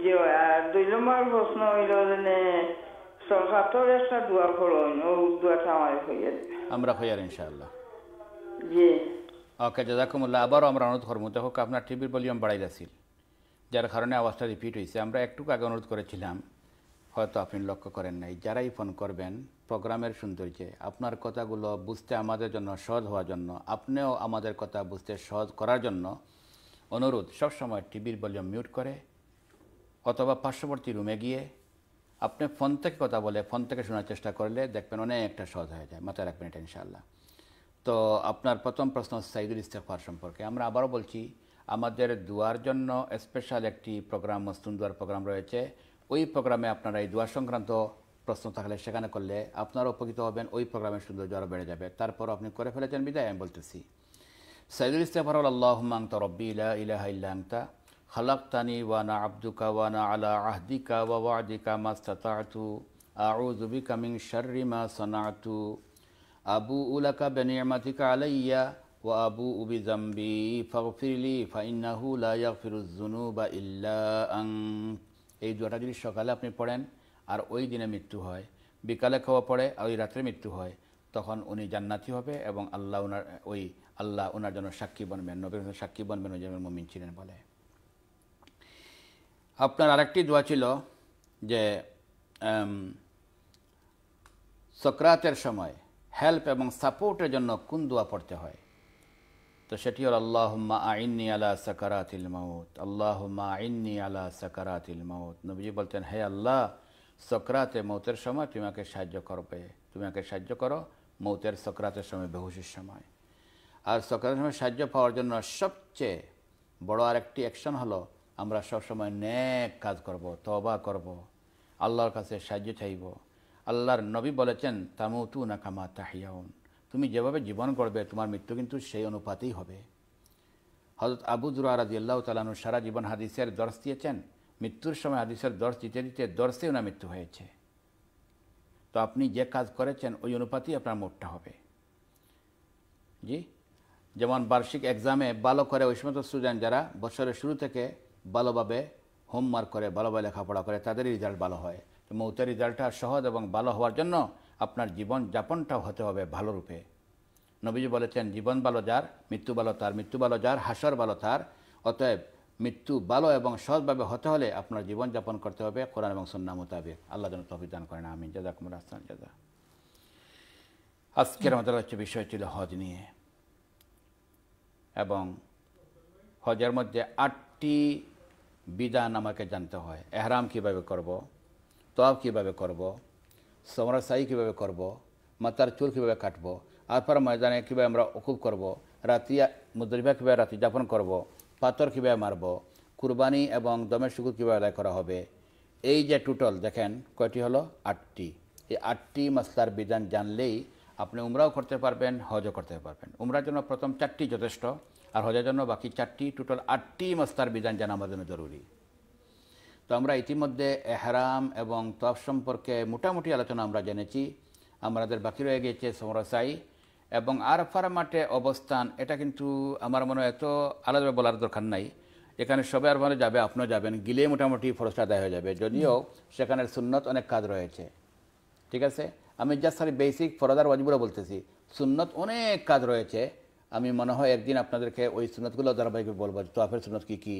S2: যে হইয়া আমরা জি ওকে জাজাকুমুল্লাহ আবারও আমরা অনুরোধ করবো দেখো আপনার টিভির ভলিউম বাড়াইলাছিল যার কারণে আওয়াজটা রিপিট হয়েছে আমরা একটু আগে অনুরোধ করেছিলাম হয়তো আপনি লক্ষ্য করেন নাই যারাই ফোন করবেন প্রোগ্রামের সৌন্দর্যে আপনার কথাগুলো বুঝতে আমাদের জন্য সহজ হওয়ার জন্য আপনিও আমাদের কথা বুঝতে সহজ করার জন্য অনুরোধ সবসময় টিভির ভলিউম মিউট করে অথবা পার্শ্ববর্তী রুমে গিয়ে আপনি ফোন থেকে কথা বলে ফোন থেকে শোনার চেষ্টা করলে দেখবেন অনেকটা সহজ হয়ে যায় মাথায় রাখবেন এটা ইনশাল্লাহ তো আপনার প্রথম প্রশ্ন সাইদুল ইস্তেফার সম্পর্কে আমরা আবারও বলছি আমাদের দুয়ার জন্য স্পেশাল একটি প্রোগ্রাম মস্তুন দুয়ার প্রোগ্রাম রয়েছে ওই প্রোগ্রামে আপনারা এই দুয়ার সংক্রান্ত প্রশ্ন থাকলে সেখানে করলে আপনারা উপকৃত হবেন ওই প্রোগ্রামের সৌন্দর্য জ্বর বেড়ে যাবে তারপর আপনি করে ফেলেছেন বিদায় আমি বলতেছি সাইদুল ইস্তেফার আল্লাহ মাংতা রব্বি ইলা ইলাহা ইল্লা হালাক্তানি ওয়ানা আব্দুকা ওয়ানা আলা আহদিকা ওয়া ওয়াদিকা মাস্তাতু আউজুবিকা মিং শর্রিমা সনাতু আবু উলাকা বেনিয়ামাতিকা আলাইয়া ও আবু উবি জাম্বি ফিরলি ফাইন্নাহু লাফিরুজ্জুনু বা ইল্লা আং এই দুটা জিনিস সকালে আপনি পড়েন আর ওই দিনে মৃত্যু হয় বিকালে খাওয়া পড়ে আর ওই রাত্রে মৃত্যু হয় তখন উনি জান্নাতি হবে এবং আল্লাহ ওনার ওই আল্লাহ ওনার জন্য সাক্ষী বনবেন নবীর সাক্ষী বনবেন ওই জন্য মমিন ছিলেন বলে আপনার আরেকটি দোয়া ছিল যে সক্রাতের সময় হেল্প এবং সাপোর্টের জন্য কোন দোয়া পড়তে হয় তো সেটি হল আল্লাহ আইননি আলা সকারাতিল মাউত আল্লাহ আইননি আলা সকারাতিল মাউত নবীজি বলতেন হে আল্লাহ সক্রাতে মৌতের সময় তুমি আমাকে সাহায্য করবে তুমি আমাকে সাহায্য করো মৌতের সক্রাতের সময় বেহুশের সময় আর সক্রাতের সময় সাহায্য পাওয়ার জন্য সবচেয়ে বড় আরেকটি অ্যাকশন হলো আমরা সবসময় ন্যাক কাজ করব তবা করব আল্লাহর কাছে সাহায্য চাইব আল্লাহর নবী বলেছেন তামুতু না কামা তাহিয়াউন তুমি যেভাবে জীবন করবে তোমার মৃত্যু কিন্তু সেই অনুপাতেই হবে হজরত আবু জুরা রাজি আল্লাহ তালানু সারা জীবন হাদিসের দর্শ দিয়েছেন মৃত্যুর সময় হাদিসের দর্শ দিতে দিতে দর্শেও না মৃত্যু হয়েছে তো আপনি যে কাজ করেছেন ওই অনুপাতেই আপনার মোটটা হবে জি যেমন বার্ষিক এক্সামে ভালো করে ওই সমস্ত স্টুডেন্ট যারা বছরের শুরু থেকে ভালোভাবে হোমওয়ার্ক করে ভালোভাবে লেখাপড়া করে তাদের রেজাল্ট ভালো হয় তো মৌতের রেজাল্টটা সহজ এবং ভালো হওয়ার জন্য আপনার জীবন যাপনটাও হতে হবে ভালো রূপে নবীজি বলেছেন জীবন ভালো যার মৃত্যু ভালো তার মৃত্যু ভালো যার হাসর ভালো তার অতএব মৃত্যু ভালো এবং সৎভাবে হতে হলে আপনার জীবনযাপন করতে হবে কোরআন এবং সন্না মোতাবেক আল্লাহ যেন তফিদান করেন আমিন জাদা কুমার আসলাম জাদা আজকের আমাদের হচ্ছে বিষয় ছিল হজ নিয়ে এবং হজের মধ্যে আটটি বিধান আমাকে জানতে হয় এহরাম কিভাবে করব। তব কিভাবে করব। সমরাসাই কীভাবে করব। মাতার চুল কীভাবে কাটব তারপর ময়দানে কীভাবে আমরা অকুব করব। রাতি মুদ্রিভা কীভাবে রাতি যাপন করব। পাথর কীভাবে মারব কুরবানি এবং দমের শুকুর কীভাবে আদায় করা হবে এই যে টোটাল দেখেন কয়টি হলো আটটি এই আটটি মাসলার বিধান জানলেই আপনি উমরাও করতে পারবেন হজও করতে পারবেন উমরার জন্য প্রথম চারটি যথেষ্ট আর হজের জন্য বাকি চারটি টোটাল আটটি মস্তার বিধান জানা আমার জন্য জরুরি তো আমরা ইতিমধ্যে এহরাম এবং তফ সম্পর্কে মোটামুটি আলোচনা আমরা জেনেছি আমাদের বাকি রয়ে গিয়েছে সমরসাই এবং আরফার মাঠে অবস্থান এটা কিন্তু আমার মনে হয় এত আলাদা বলার দরকার নাই এখানে সবাই আর মানে যাবে আপনিও যাবেন গিলে মোটামুটি ফরস আদায় হয়ে যাবে যদিও সেখানের সুন্নত অনেক কাজ রয়েছে ঠিক আছে আমি জাস্ট সারি বেসিক ফরদার ওয়াজিবুরা বলতেছি সুন্নত অনেক কাজ রয়েছে আমি মনে হয় একদিন আপনাদেরকে ওই সুন্নতগুলো ধারাবাহিক বলবো তোয়াফের সুন্নত কী কী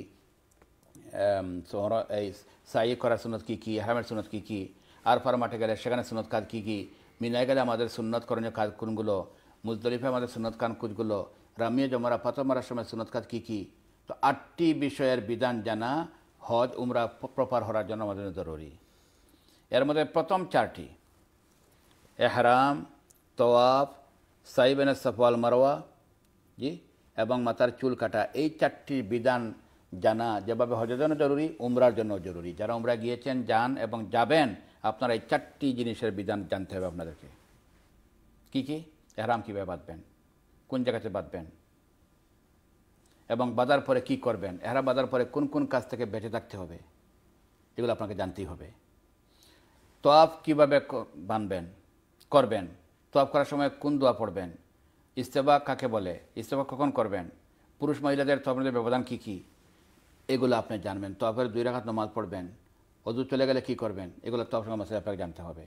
S2: সোহর এই সাই করার সুন্নত কী কী হারামের সুন্নত কী কী আর ফার মাঠে গেলে সেখানে সুন্নত কাজ কী কী মিনায় গেলে আমাদের সুন্নত করণীয় কাজ কোনগুলো মুজদলিফে আমাদের সুন্নত কান কোনগুলো রামিয়ে জমরা পাথর মারার সময় সুন্নত কাজ কী কী তো আটটি বিষয়ের বিধান জানা হজ উমরা প্রপার হওয়ার জন্য আমাদের জরুরি এর মধ্যে প্রথম চারটি এহরাম তোয়াফ সাইবেন সফওয়াল মারোয়া জি এবং মাথার চুল কাটা এই চারটি বিধান জানা যেভাবে হজের জন্য জরুরি উমরার জন্য জরুরি যারা উমরা গিয়েছেন যান এবং যাবেন আপনারা এই চারটি জিনিসের বিধান জানতে হবে আপনাদেরকে কি কি এহরাম কীভাবে বাঁধবেন কোন জায়গাতে বাঁধবেন এবং বাঁধার পরে কি করবেন এহরাম বাঁধার পরে কোন কোন কাজ থেকে বেঁচে থাকতে হবে এগুলো আপনাকে জানতেই হবে আপ কীভাবে বানবেন করবেন আপ করার সময় কোন দোয়া পড়বেন ইস্তেফা কাকে বলে ইস্তেফা কখন করবেন পুরুষ মহিলাদের তপনের ব্যবধান কী কী এগুলো আপনি জানবেন তপের দুই রাখাত নমাজ পড়বেন অজু চলে গেলে কি করবেন এগুলো তপ মাসে আপনাকে জানতে হবে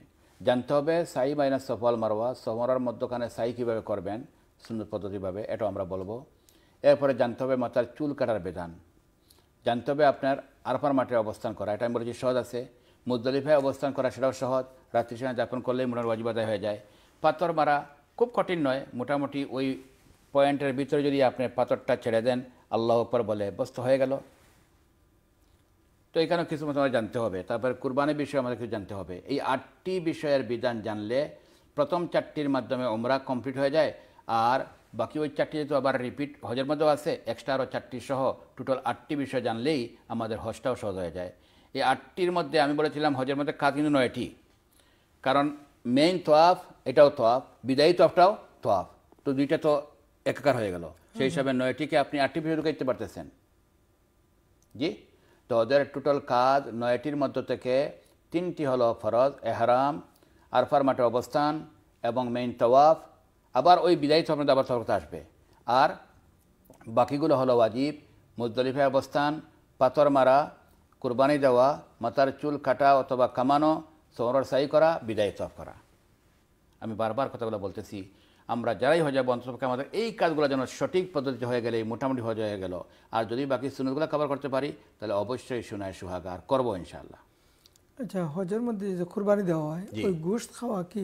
S2: জানতে হবে সাই মাইনাস সফল মারোয়া সমরার মধ্যখানে সাই কীভাবে করবেন সুন্দর পদ্ধতিভাবে এটাও আমরা বলবো এরপরে জানতে হবে মাথার চুল কাটার বিধান জানতে হবে আপনার আরফার মাঠে অবস্থান করা এটা আমি বলেছি সহজ আছে মুজদলিফায় অবস্থান করা সেটাও সহজ রাত্রি সময় যাপন করলেই মনের ওয়াজিবাদায় হয়ে যায় পাথর মারা খুব কঠিন নয় মোটামুটি ওই পয়েন্টের ভিতরে যদি আপনি পাথরটা ছেড়ে দেন আল্লাহ উপর বলে বস্ত হয়ে গেল তো এখানে কিছু আমাদের জানতে হবে তারপর কুরবানি বিষয়ে আমাদের কিছু জানতে হবে এই আটটি বিষয়ের বিধান জানলে প্রথম চারটির মাধ্যমে ওমরা কমপ্লিট হয়ে যায় আর বাকি ওই চারটি যেহেতু আবার রিপিট হজের মধ্যেও আছে এক্সট্রা আরও চারটি সহ টোটাল আটটি বিষয় জানলেই আমাদের হজটাও সহজ হয়ে যায় এই আটটির মধ্যে আমি বলেছিলাম হজের মধ্যে কাজ কিন্তু নয়টি কারণ মেইন তোয়াফ এটাও তোয়াফ বিদায়ী তোয়াফটাও তোয়াফ তো দুইটা তো একাকার হয়ে গেল সেই হিসাবে নয়টিকে আপনি আটটি পিছনে ঢুকাইতে পারতেছেন জি তো ওদের টোটাল কাজ নয়টির মধ্য থেকে তিনটি হলো ফরজ এহারাম আরফার মাঠে অবস্থান এবং মেইন তওয়াফ আবার ওই বিদায়ী তোয়াফ আবার তফরত আসবে আর বাকিগুলো হলো ওয়াজিব মুজদলিফে অবস্থান পাথর মারা কুরবানি দেওয়া মাথার চুল কাটা অথবা কামানো সাই করা বিদায় তফ করা আমি বারবার কথাগুলো বলতেছি আমরা যারাই হয়ে যাবো অন্ততপক্ষে আমাদের এই কাজগুলো যেন সঠিক পদ্ধতিতে হয়ে গেলে মোটামুটি হয়ে গেল আর যদি বাকি সুনতগুলো কভার করতে পারি তাহলে অবশ্যই সুনায় সুহাগার করবো ইনশাল্লাহ
S1: আচ্ছা হজের মধ্যে যে কুরবানি দেওয়া হয় ওই গোশত খাওয়া কি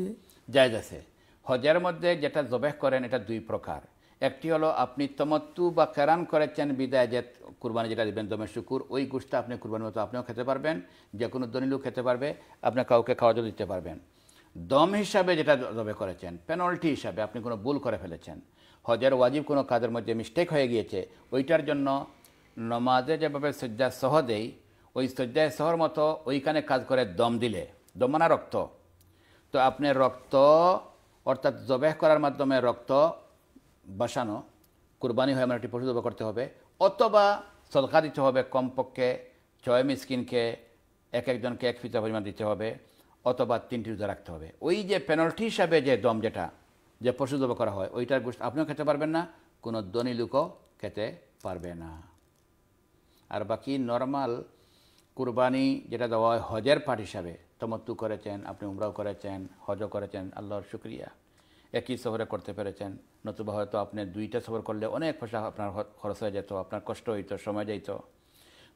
S2: জায়জ আছে হজের মধ্যে যেটা জবেহ করেন এটা দুই প্রকার একটি হলো আপনি তমত্তু বা কেরান করেছেন বিদায় যে কুরবানি যেটা দেবেন দমে শুকুর ওই গোষ্ঠটা আপনি কুরবানির মতো আপনিও খেতে পারবেন যে কোনো দলিলও খেতে পারবে আপনার কাউকে খাওয়া দিতে পারবেন দম হিসাবে যেটা জবে করেছেন পেনাল্টি হিসাবে আপনি কোনো ভুল করে ফেলেছেন হজের ওয়াজিব কোনো কাজের মধ্যে মিস্টেক হয়ে গিয়েছে ওইটার জন্য নমাজে যেভাবে শয্যা সহ দেই ওই শয্যায় সহর মতো ওইখানে কাজ করে দম দিলে দমানা রক্ত তো আপনি রক্ত অর্থাৎ জবেহ করার মাধ্যমে রক্ত বাসানো কুরবানি হয় আমরা একটি পশু জবা করতে হবে অথবা সদকা দিতে হবে কমপক্ষে ছয় মিসকিনকে এক একজনকে এক ফিতা পরিমাণ দিতে হবে অথবা তিনটি রোজা রাখতে হবে ওই যে পেনাল্টি হিসাবে যে দম যেটা যে পশু জবা করা হয় ওইটার গোষ্ঠ আপনিও খেতে পারবেন না কোনো ধনী লোকও খেতে পারবে না আর বাকি নর্মাল কুরবানি যেটা দেওয়া হয় হজের পাঠ হিসাবে তমত্তু করেছেন আপনি উমরাও করেছেন হজও করেছেন আল্লাহর শুক্রিয়া একই সফরে করতে পেরেছেন নতুবা হয়তো আপনি দুইটা সফর করলে অনেক পয়সা আপনার খরচ হয়ে যেত আপনার কষ্ট হইতো সময় যাইত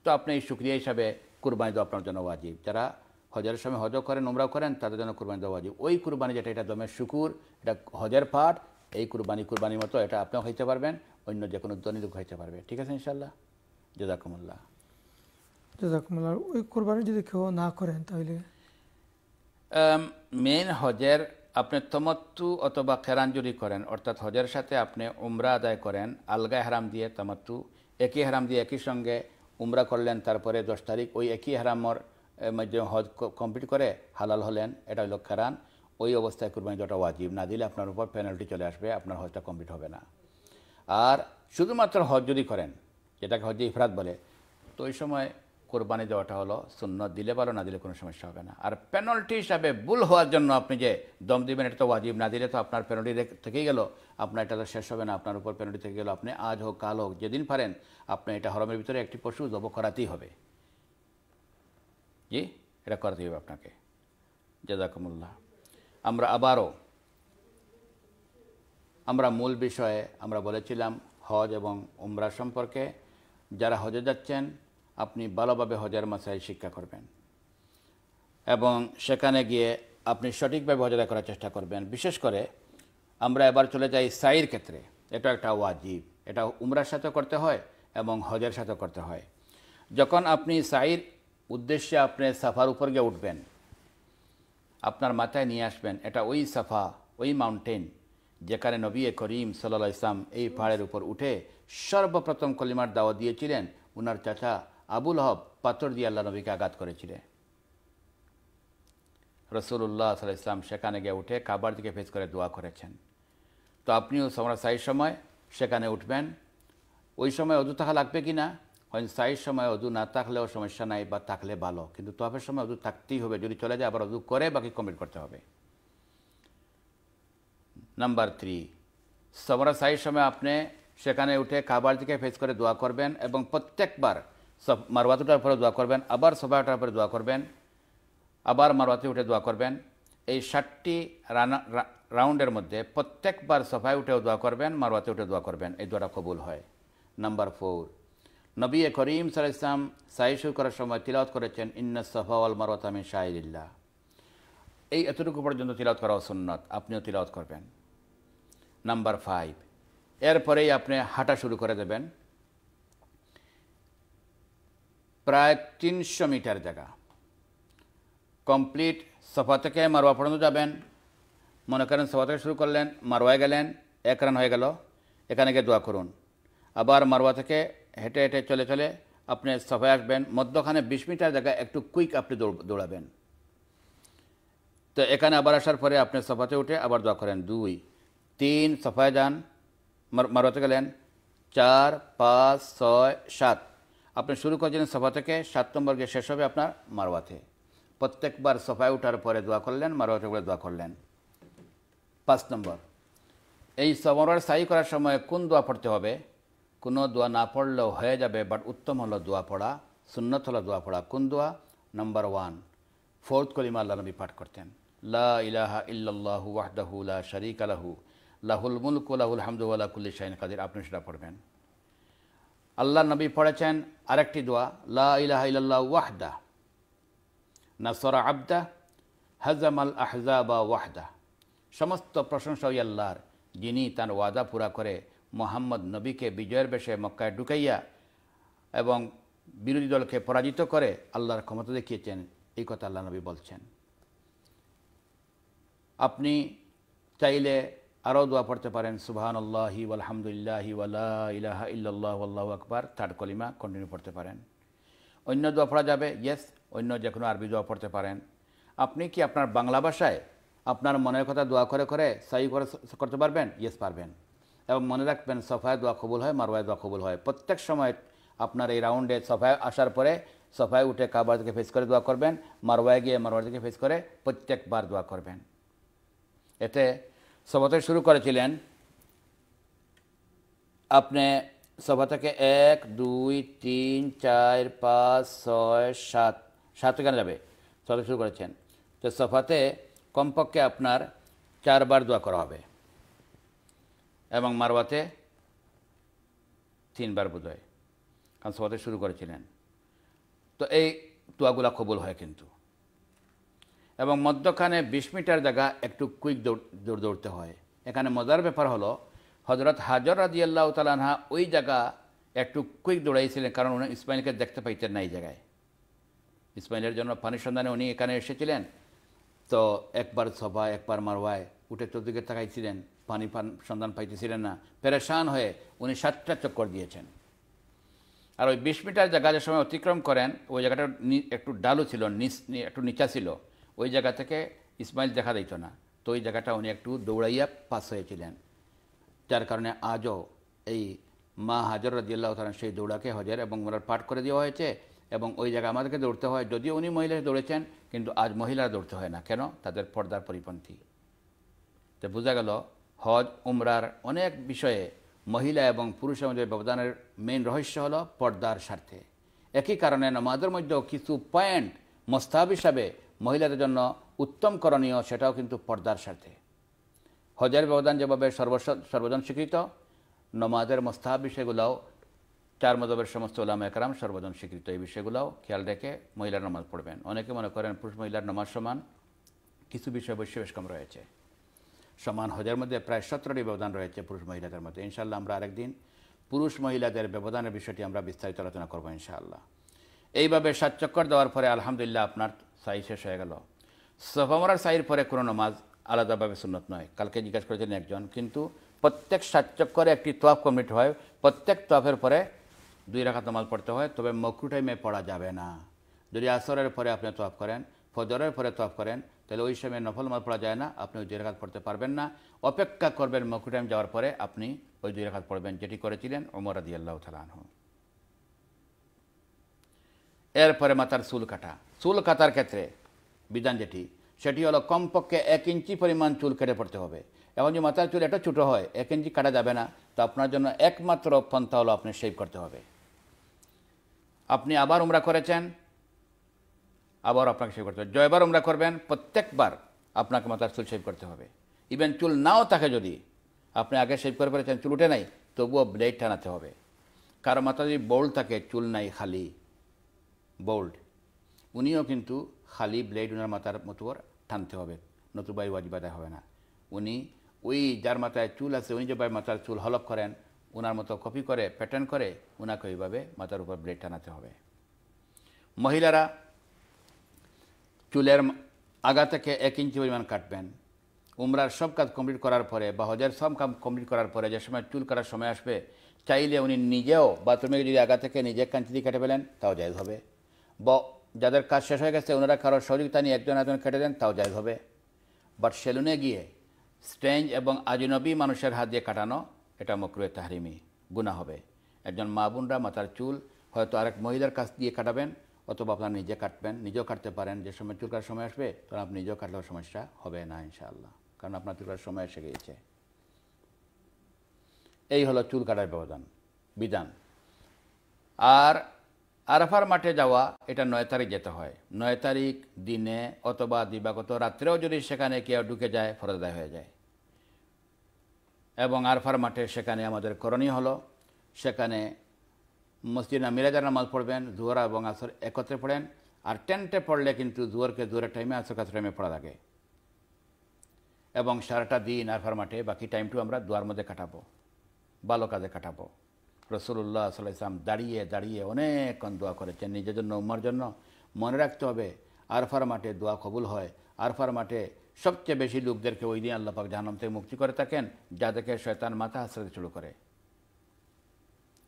S2: তো আপনি এই সুক্রিয়া হিসাবে কুরবানি দেওয়া আপনার জন্য ওয়াজিব যারা হজের সময় হজও করেন উমরাও করেন তাদের জন্য কুরবানি দেওয়া ওয়াজিব ওই কুরবানি যেটা এটা দমের শুকুর এটা হজের পাঠ এই কুরবানি কুরবানির মতো এটা আপনিও খাইতে পারবেন অন্য যে কোনো দনিদুক খাইতে পারবে ঠিক আছে ইনশাল্লাহ জেজাকুমুল্লাহ
S1: জেজাকুমুল্লাহ ওই কুরবানি যদি কেউ না করেন তাহলে
S2: মেন হজের আপনি তমাত্তু অথবা খেরাঞ্জলি করেন অর্থাৎ হজের সাথে আপনি উমরা আদায় করেন আলগা হারাম দিয়ে তমত্তু একই হারাম দিয়ে একই সঙ্গে উমরা করলেন তারপরে দশ তারিখ ওই একই হারামর মধ্যে হজ কমপ্লিট করে হালাল হলেন এটা হলো খেরান ওই অবস্থায় কুরবানি দেওয়াটা ওয়াজিব না দিলে আপনার উপর পেনাল্টি চলে আসবে আপনার হজটা কমপ্লিট হবে না আর শুধুমাত্র হজ যদি করেন যেটাকে হজ ইফরাত বলে তো ওই সময় কোরবানি দেওয়াটা হলো শূন্য দিলে ভালো না দিলে কোনো সমস্যা হবে না আর পেনাল্টি হিসাবে ভুল হওয়ার জন্য আপনি যে দম দিবেন এটা তো ওয়াজিব না দিলে তো আপনার পেনাল্টি থেকেই গেল আপনার এটা তো শেষ হবে না আপনার উপর পেনাল্টি থেকে গেল আপনি আজ হোক কাল হোক যেদিন পারেন আপনি এটা হরমের ভিতরে একটি পশু জব করাতেই হবে জি এটা করাতে হবে আপনাকে জাজাকুমুল্লাহ আমরা আবারও আমরা মূল বিষয়ে আমরা বলেছিলাম হজ এবং উমরা সম্পর্কে যারা হজে যাচ্ছেন আপনি ভালোভাবে হজার মাসায় শিক্ষা করবেন এবং সেখানে গিয়ে আপনি সঠিকভাবে হজরা করার চেষ্টা করবেন বিশেষ করে আমরা এবার চলে যাই সাইর ক্ষেত্রে এটা একটা ওয়াজিব এটা উমরার সাথে করতে হয় এবং হজের সাথে করতে হয় যখন আপনি সাইর উদ্দেশ্যে আপনি সাফার উপর গিয়ে উঠবেন আপনার মাথায় নিয়ে আসবেন এটা ওই সাফা ওই মাউন্টেন যেখানে নবী করিম সাল্লা ইসলাম এই পাহাড়ের উপর উঠে সর্বপ্রথম কলিমার দাওয়া দিয়েছিলেন উনার চাচা আবুল হব পাথর দিয়ে আল্লাহ নবীকে আঘাত করেছিলেন রসুল্লাহ সাল্লাহ ইসলাম সেখানে গিয়ে উঠে কাবার দিকে ফেস করে দোয়া করেছেন তো আপনিও সমরা সাইয়ের সময় সেখানে উঠবেন ওই সময় অজু থাকা লাগবে কি না হয় সাইয়ের সময় অজু না থাকলেও সমস্যা নাই বা থাকলে ভালো কিন্তু তফের সময় অজু থাকতেই হবে যদি চলে যায় আবার অজু করে বাকি কমপ্লিট করতে হবে নাম্বার থ্রি সমরা সাইয়ের সময় আপনি সেখানে উঠে কাবার দিকে ফেস করে দোয়া করবেন এবং প্রত্যেকবার মারওয়াতুটার উপরে দোয়া করবেন আবার সবাটার উপরে দোয়া করবেন আবার মারবাতি উঠে দোয়া করবেন এই ষাটটি রাউন্ডের মধ্যে প্রত্যেকবার সফায় উঠেও দোয়া করবেন মারওয়াতে উঠে দোয়া করবেন এই দোয়াটা কবুল হয় নাম্বার ফোর নবী করিম সাল ইসলাম সাইশুর করার সময় তিলাওত করেছেন ইন্না সফা আল আমি শাহিদুল্লাহ এই এতটুকু পর্যন্ত তিলাওত করা সুন্নত আপনিও তিলাওত করবেন নাম্বার ফাইভ এরপরেই আপনি হাঁটা শুরু করে দেবেন প্রায় তিনশো মিটার জায়গা কমপ্লিট সফা থেকে মারোয়া পর্যন্ত যাবেন মনে করেন সফা থেকে শুরু করলেন মারোয়ায় গেলেন এক রান হয়ে গেল এখানে গিয়ে দোয়া করুন আবার মারোয়া থেকে হেঁটে হেঁটে চলে চলে আপনি সফায় আসবেন মধ্যখানে বিশ মিটার জায়গায় একটু কুইক আপনি দৌড়াবেন তো এখানে আবার আসার পরে আপনি সফাতে উঠে আবার দোয়া করেন দুই তিন সফায় যান মারোয়াতে গেলেন চার পাঁচ ছয় সাত আপনি শুরু করছেন সফা থেকে সাত নম্বর গিয়ে শেষ হবে আপনার মারোয়াতে প্রত্যেকবার সফায় ওঠার পরে দোয়া করলেন মারোয়াতে করে দোয়া করলেন পাঁচ নম্বর এই সমরার সাই করার সময় কোন দোয়া পড়তে হবে কোনো দোয়া না পড়লেও হয়ে যাবে বাট উত্তম হলো দোয়া পড়া সুন্নত হলো দোয়া পড়া কোন দোয়া নম্বর ওয়ান ফোর্থ কলিমা আল্লাহ নবী পাঠ করতেন লা ইলাহা ইল্লাল্লাহু ওয়াহদাহু লা শারিক আলাহু লাহুল মুলকু লাহুল হামদু কুল্লি শাইন কাদির আপনি সেটা পড়বেন আল্লাহ নবী পড়েছেন আরেকটি দোয়া লাহ ওয়াহদা নাসরা আবদা হাজাম আল আহজাবা ওয়াহদা সমস্ত প্রশংসা ওই আল্লাহর যিনি তার ওয়াদা পুরা করে মোহাম্মদ নবীকে বিজয়ের বেশে মক্কায় ঢুকাইয়া এবং বিরোধী দলকে পরাজিত করে আল্লাহর ক্ষমতা দেখিয়েছেন এই কথা আল্লাহ নবী বলছেন আপনি চাইলে আরও দোয়া পড়তে পারেন সুবাহান আল্লাহি আলহামদুলিল্লাহি ওয়ালা ইলাহা ইল্লাল্লাহ আল্লাহ আকবার থার্ড কলিমা কন্টিনিউ পড়তে পারেন অন্য দোয়া পড়া যাবে ইয়েস অন্য যে কোনো আরবি দোয়া পড়তে পারেন আপনি কি আপনার বাংলা ভাষায় আপনার মনের কথা দোয়া করে করে সাই করে করতে পারবেন ইয়েস পারবেন এবং মনে রাখবেন সফায় দোয়া কবুল হয় মারোয়ায় দোয়া কবুল হয় প্রত্যেক সময় আপনার এই রাউন্ডে সফায় আসার পরে সফায় উঠে কাবার থেকে ফেস করে দোয়া করবেন মারোয়ায় গিয়ে মারোয়া থেকে ফেস করে প্রত্যেকবার দোয়া করবেন এতে সভাতে শুরু করেছিলেন আপনি সভা থেকে এক দুই তিন চার পাঁচ ছয় সাত সাত গান যাবে সভা শুরু করেছেন তো সফাতে কমপক্ষে আপনার চারবার দোয়া করা হবে এবং মারওয়াতে তিনবার বোধ হয় কারণ সভাতে শুরু করেছিলেন তো এই দোয়াগুলো কবুল হয় কিন্তু এবং মধ্যখানে বিশ মিটার জায়গা একটু কুইক দৌড় দৌড়তে হয় এখানে মজার ব্যাপার হলো হজরত হাজর রাজি আল্লাহ তালানহা ওই জায়গা একটু কুইক দৌড়াইছিলেন কারণ উনি ইসমাইলকে দেখতে পাইতেন না এই জায়গায় ইসমাইলের জন্য পানির সন্ধানে উনি এখানে এসেছিলেন তো একবার সভা একবার মারওয়ায় উঠে চতুর্দিকে তাকাইছিলেন পানি পান সন্ধান পাইতেছিলেন না পেরেশান হয়ে উনি সাতটা চক্কর দিয়েছেন আর ওই বিশ মিটার জায়গা যে সময় অতিক্রম করেন ওই জায়গাটা একটু ডালু ছিল নিচ একটু নিচা ছিল ওই জায়গা থেকে ইসমাইল দেখা দিত না তো ওই জায়গাটা উনি একটু দৌড়াইয়া পাস হয়েছিলেন যার কারণে আজও এই মা হাজর রাজিয়াল্লাহ সেই দৌড়াকে হজের এবং ওনার পাঠ করে দেওয়া হয়েছে এবং ওই জায়গায় আমাদেরকে দৌড়তে হয় যদিও উনি মহিলা দৌড়েছেন কিন্তু আজ মহিলারা দৌড়তে হয় না কেন তাদের পর্দার পরিপন্থী তো বোঝা গেল হজ উমরার অনেক বিষয়ে মহিলা এবং পুরুষের মধ্যে ব্যবধানের মেন রহস্য হলো পর্দার স্বার্থে একই কারণে নমাজের মধ্যেও কিছু পয়েন্ট মোস্তাব হিসাবে মহিলাদের জন্য উত্তম করণীয় সেটাও কিন্তু পর্দার স্বার্থে হজের ব্যবধান যেভাবে সর্বস সর্বজন স্বীকৃত নমাজের মোস্তাহ বিষয়গুলোও চার মজবের সমস্ত ওলাম একরাম সর্বজন স্বীকৃত এই বিষয়গুলোও খেয়াল রেখে মহিলার নামাজ পড়বেন অনেকে মনে করেন পুরুষ মহিলার নমাজ সমান কিছু বিষয় অবশ্যই বেশ কম রয়েছে সমান হজের মধ্যে প্রায় সতেরোটি ব্যবধান রয়েছে পুরুষ মহিলাদের মধ্যে ইনশাল্লাহ আমরা আরেকদিন পুরুষ মহিলাদের ব্যবধানের বিষয়টি আমরা বিস্তারিত আলোচনা করবো ইনশাআল্লাহ এইভাবে সাত চক্কর দেওয়ার পরে আলহামদুলিল্লাহ আপনার সাই শেষ হয়ে গেল সোফা মরার সাইয়ের পরে কোনো নমাজ আলাদাভাবে সুন্নত নয় কালকে জিজ্ঞাসা করেছেন একজন কিন্তু প্রত্যেক সাতচক্করে একটি তোয়াফ কমপ্লিট হয় প্রত্যেক তোয়াফের পরে দুই রাখা নমাজ পড়তে হয় তবে মকরু টাইমে পড়া যাবে না যদি আসরের পরে আপনি তোয়াফ করেন ফজরের পরে তোয়াফ করেন তাহলে ওই সময় নফল মাল পড়া যায় না আপনি ওই দুই রাখাত পড়তে পারবেন না অপেক্ষা করবেন মকরু টাইম যাওয়ার পরে আপনি ওই দুই রাখাত পড়বেন যেটি করেছিলেন ওমর আদি আল্লাহ তালাহ এরপরে মাতার চুল কাটা চুল কাটার ক্ষেত্রে বিধান যেটি সেটি হলো কমপক্ষে এক ইঞ্চি পরিমাণ চুল কেটে পড়তে হবে এবং যদি মাথার চুল এটা ছোটো হয় এক ইঞ্চি কাটা যাবে না তো আপনার জন্য একমাত্র পন্থা হলো আপনি শেভ করতে হবে আপনি আবার উমরা করেছেন আবার আপনাকে শেভ করতে হবে জয়বার উমরা করবেন প্রত্যেকবার আপনাকে মাথার চুল শেভ করতে হবে ইভেন চুল নাও থাকে যদি আপনি আগে শেভ করে পেরেছেন চুল উঠে নাই তবুও ব্লেড টানাতে হবে কারো মাথা যদি বোল্ড থাকে চুল নাই খালি বোল্ড উনিও কিন্তু খালি ব্লেড ওনার মাথার মতো টানতে হবে নতুবা ওয়াজিব আদায় হবে না উনি ওই যার মাথায় চুল আছে উনি যে মাথার চুল হলপ করেন ওনার মতো কপি করে প্যাটার্ন করে ওনাকে ওইভাবে মাথার উপর ব্লেড টানাতে হবে মহিলারা চুলের আগা থেকে এক ইঞ্চি পরিমাণ কাটবেন উমরার সব কাজ কমপ্লিট করার পরে বা হজের সব কাজ কমপ্লিট করার পরে যে সময় চুল কাটার সময় আসবে চাইলে উনি নিজেও বাথরুমে যদি আগা থেকে নিজে কাঞ্চি দিয়ে কেটে ফেলেন তাও যাই হবে বা যাদের কাজ শেষ হয়ে গেছে ওনারা কারোর সহযোগিতা নিয়ে একজন একজন খেটে দেন তাও যাই হবে বাট সেলুনে গিয়ে স্ট্রেঞ্জ এবং আজিনবী মানুষের হাত দিয়ে কাটানো এটা মকরুয়ে তাহরিমি গুণা হবে একজন মা বোনরা মাথার চুল হয়তো আরেক মহিলার কাছ দিয়ে কাটাবেন অথবা আপনারা নিজে কাটবেন নিজেও কাটতে পারেন যে সময় চুল কাটার সময় আসবে তখন আপনি নিজেও কাটলেও সমস্যা হবে না ইনশাআল্লাহ কারণ আপনার চুল কাটার সময় এসে গিয়েছে এই হলো চুল কাটার ব্যবধান বিধান আর আরাফার মাঠে যাওয়া এটা নয় তারিখ যেতে হয় নয় তারিখ দিনে অথবা দিবাগত রাত্রেও যদি সেখানে কেউ ঢুকে যায় ফরজদায় হয়ে যায় এবং আরফার মাঠে সেখানে আমাদের করণীয় হলো সেখানে মসজিদ না মিরাজার নামাজ পড়বেন জুহরা এবং আসর একত্রে পড়েন আর টেন্টে পড়লে কিন্তু জুয়ারকে জুয়ারের টাইমে আসর কাছে টাইমে পড়া লাগে এবং সারাটা দিন আরফার মাঠে বাকি টাইমটু আমরা দুয়ার মধ্যে কাটাবো ভালো কাজে কাটাবো রসুল্লাহ সাল্লাম দাঁড়িয়ে দাঁড়িয়ে অনেকক্ষণ দোয়া করেছেন নিজের জন্য উম্মার জন্য মনে রাখতে হবে আরফার মাঠে দোয়া কবুল হয় আরফার মাঠে সবচেয়ে বেশি লোকদেরকে ওই দিন আল্লাপাক জাহান্নাম থেকে মুক্তি করে থাকেন যাদেরকে শয়তান মাথা হাসতে শুরু করে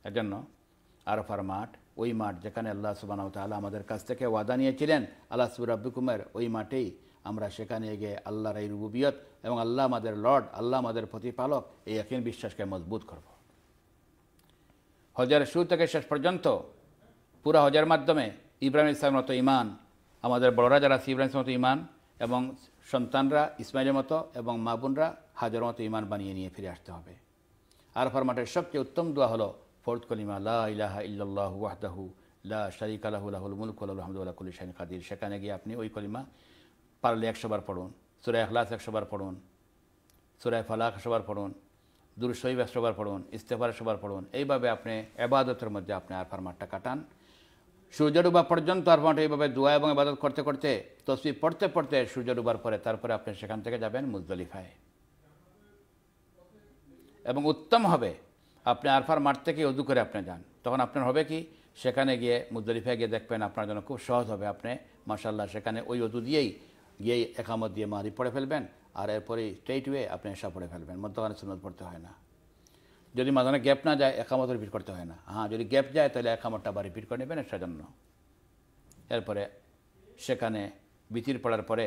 S2: এজন্য আরফার মাঠ ওই মাঠ যেখানে আল্লাহ সুবানাও তাহলে আমাদের কাছ থেকে ওয়াদা নিয়েছিলেন আল্লাহ সুবুর আব্দুকুমের ওই মাঠেই আমরা সেখানে গিয়ে আল্লাহর এই রুবিয়ত এবং আল্লাহ আমাদের লর্ড আল্লাহ আমাদের প্রতিপালক এই একই বিশ্বাসকে মজবুত করব হজার শুরু থেকে শেষ পর্যন্ত পুরা হজার মাধ্যমে ইব্রাহিম ইসলামের মতো ইমান আমাদের বড়রা যারা আছে ইব্রাহিম মতো ইমান এবং সন্তানরা ইসমাইলের মতো এবং মা বোনরা হাজার মতো ইমান বানিয়ে নিয়ে ফিরে আসতে হবে আর ফরমাটের সবচেয়ে উত্তম দোয়া হলো ফোর্থ কলিমা লা ইলাহা ইল্লাল্লাহ ওয়াহদাহু লা শারিক আলাহুল মুলক আলহামদুল্লাহ কুলি শাহিন কাদির সেখানে গিয়ে আপনি ওই কলিমা পারলে একশোবার পড়ুন সুরায় আখলাস একশোবার পড়ুন সুরায় ফালাক একশোবার পড়ুন দুরুসইবা সবার পড়ুন ইস্তেফার সবার পড়ুন এইভাবে আপনি এবাদতের মধ্যে আপনি আর ফার্মারটা কাটান সূর্য ডুবা পর্যন্ত আরফানটা এইভাবে দোয়া এবং এবাদত করতে করতে তসবি পড়তে পড়তে সূর্য ডুবার পরে তারপরে আপনি সেখান থেকে যাবেন মুজদলিফায় এবং উত্তম হবে আপনি আরফার মাঠ থেকে উদু করে আপনি যান তখন আপনার হবে কি সেখানে গিয়ে মুজদলিফায় গিয়ে দেখবেন আপনার জন্য খুব সহজ হবে আপনি মাসাল্লাহ সেখানে ওই উদু দিয়েই গিয়েই একামত দিয়ে মারি পড়ে ফেলবেন আর এরপরে স্ট্রেইট ওয়ে আপনি এসা পড়ে ফেলবেন মধ্যখানে সুন্নত পড়তে হয় না যদি মাঝখানে গ্যাপ না যায় একামত রিপিট করতে হয় না হ্যাঁ যদি গ্যাপ যায় তাহলে একামতটা আবার রিপিট করে নেবেন সেজন্য এরপরে সেখানে বিচির পড়ার পরে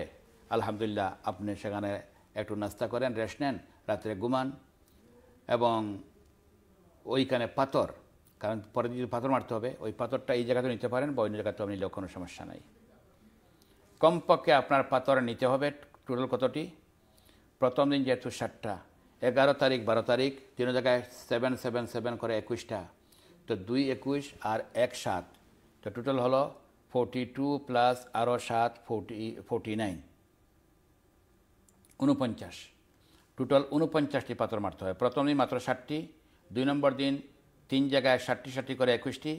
S2: আলহামদুলিল্লাহ আপনি সেখানে একটু নাস্তা করেন রেস্ট নেন রাত্রে ঘুমান এবং ওইখানে পাথর কারণ পরে যদি পাথর মারতে হবে ওই পাথরটা এই জায়গাতে নিতে পারেন বা অন্য জায়গাতে আপনি নিলেও কোনো সমস্যা নাই কমপক্ষে আপনার পাথর নিতে হবে টোটাল কতটি প্রথম দিন যেহেতু ষাটটা এগারো তারিখ বারো তারিখ তিন জায়গায় সেভেন সেভেন সেভেন করে একুশটা তো দুই একুশ আর এক সাত তো টোটাল হলো ফোরটি টু প্লাস আরও সাত ফোরটি ফোর্টি নাইন উনপঞ্চাশ টোটাল উনপঞ্চাশটি পাত্র মারতে হয় প্রথম দিন মাত্র ষাটটি দুই নম্বর দিন তিন জায়গায় ষাটটি ষাটটি করে একুশটি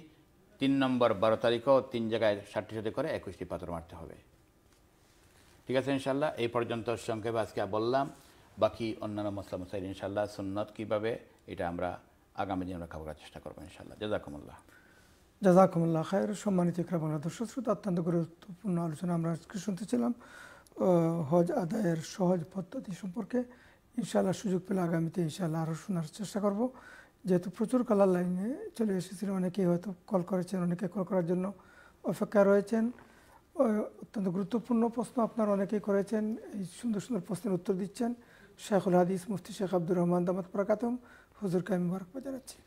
S2: তিন নম্বর বারো তারিখও তিন জায়গায় ষাটটি ষাটটি করে একুশটি পাত্র মারতে হবে ঠিক আছে ইনশাল্লাহ এই পর্যন্ত সংক্ষেপে আজকে বললাম বাকি অন্যান্য মশলা মশাইল ইনশাল্লাহ সুন্নত কীভাবে এটা আমরা আগামী দিনে আমরা করার চেষ্টা করবো ইনশাল্লাহ জাজাকুমুল্লাহ
S1: জাজাকুমুল্লাহ খায়ের সম্মানিত বাংলা দর্শক শ্রোতা অত্যন্ত গুরুত্বপূর্ণ আলোচনা আমরা আজকে শুনতেছিলাম হজ আদায়ের সহজ পদ্ধতি সম্পর্কে ইনশাল্লাহ সুযোগ পেলে আগামীতে ইনশাল্লাহ আরও শোনার চেষ্টা করব যেহেতু প্রচুর কালার লাইনে চলে এসেছিলেন অনেকেই হয়তো কল করেছেন অনেকে কল করার জন্য অপেক্ষা রয়েছেন অত্যন্ত গুরুত্বপূর্ণ প্রশ্ন আপনারা অনেকেই করেছেন এই সুন্দর সুন্দর প্রশ্নের উত্তর দিচ্ছেন শেখুল হাদিস মুফতি শেখ আব্দুর রহমান দামাত প্রাকাতম হুজুরকে আমি মোবারকবাদ জানাচ্ছি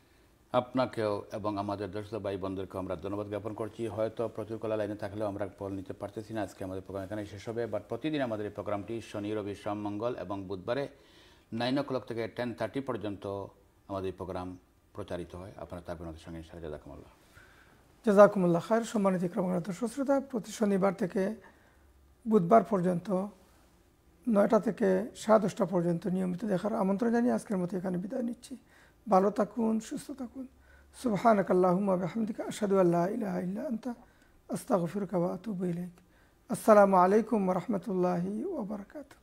S2: আপনাকেও এবং আমাদের দর্শক ভাই বন্ধুদেরকে আমরা ধন্যবাদ জ্ঞাপন করছি হয়তো প্রচুর কলা লাইনে থাকলেও আমরা ফল নিতে পারতেছি না আজকে আমাদের প্রোগ্রাম এখানে শেষ হবে বাট প্রতিদিন আমাদের এই প্রোগ্রামটি শনি রবি শ্রম মঙ্গল এবং বুধবারে নাইন ও ক্লক থেকে টেন থার্টি পর্যন্ত আমাদের এই প্রোগ্রাম প্রচারিত হয় আপনারা তারপর আমাদের সঙ্গে সাহায্য দেখামাল্লা
S1: জাজাকুমুল্লা খায়ের সম্মানিত ক্রমাগত দর্শক শ্রোতা প্রতি শনিবার থেকে বুধবার পর্যন্ত নয়টা থেকে সাড়ে দশটা পর্যন্ত নিয়মিত দেখার আমন্ত্রণ জানিয়ে আজকের মতো এখানে বিদায় নিচ্ছি ভালো থাকুন সুস্থ থাকুন সুবাহানক আসাদু আল্লাহ আসসালামু আলাইকুম রহমতুল্লাহ ওবরাকাতু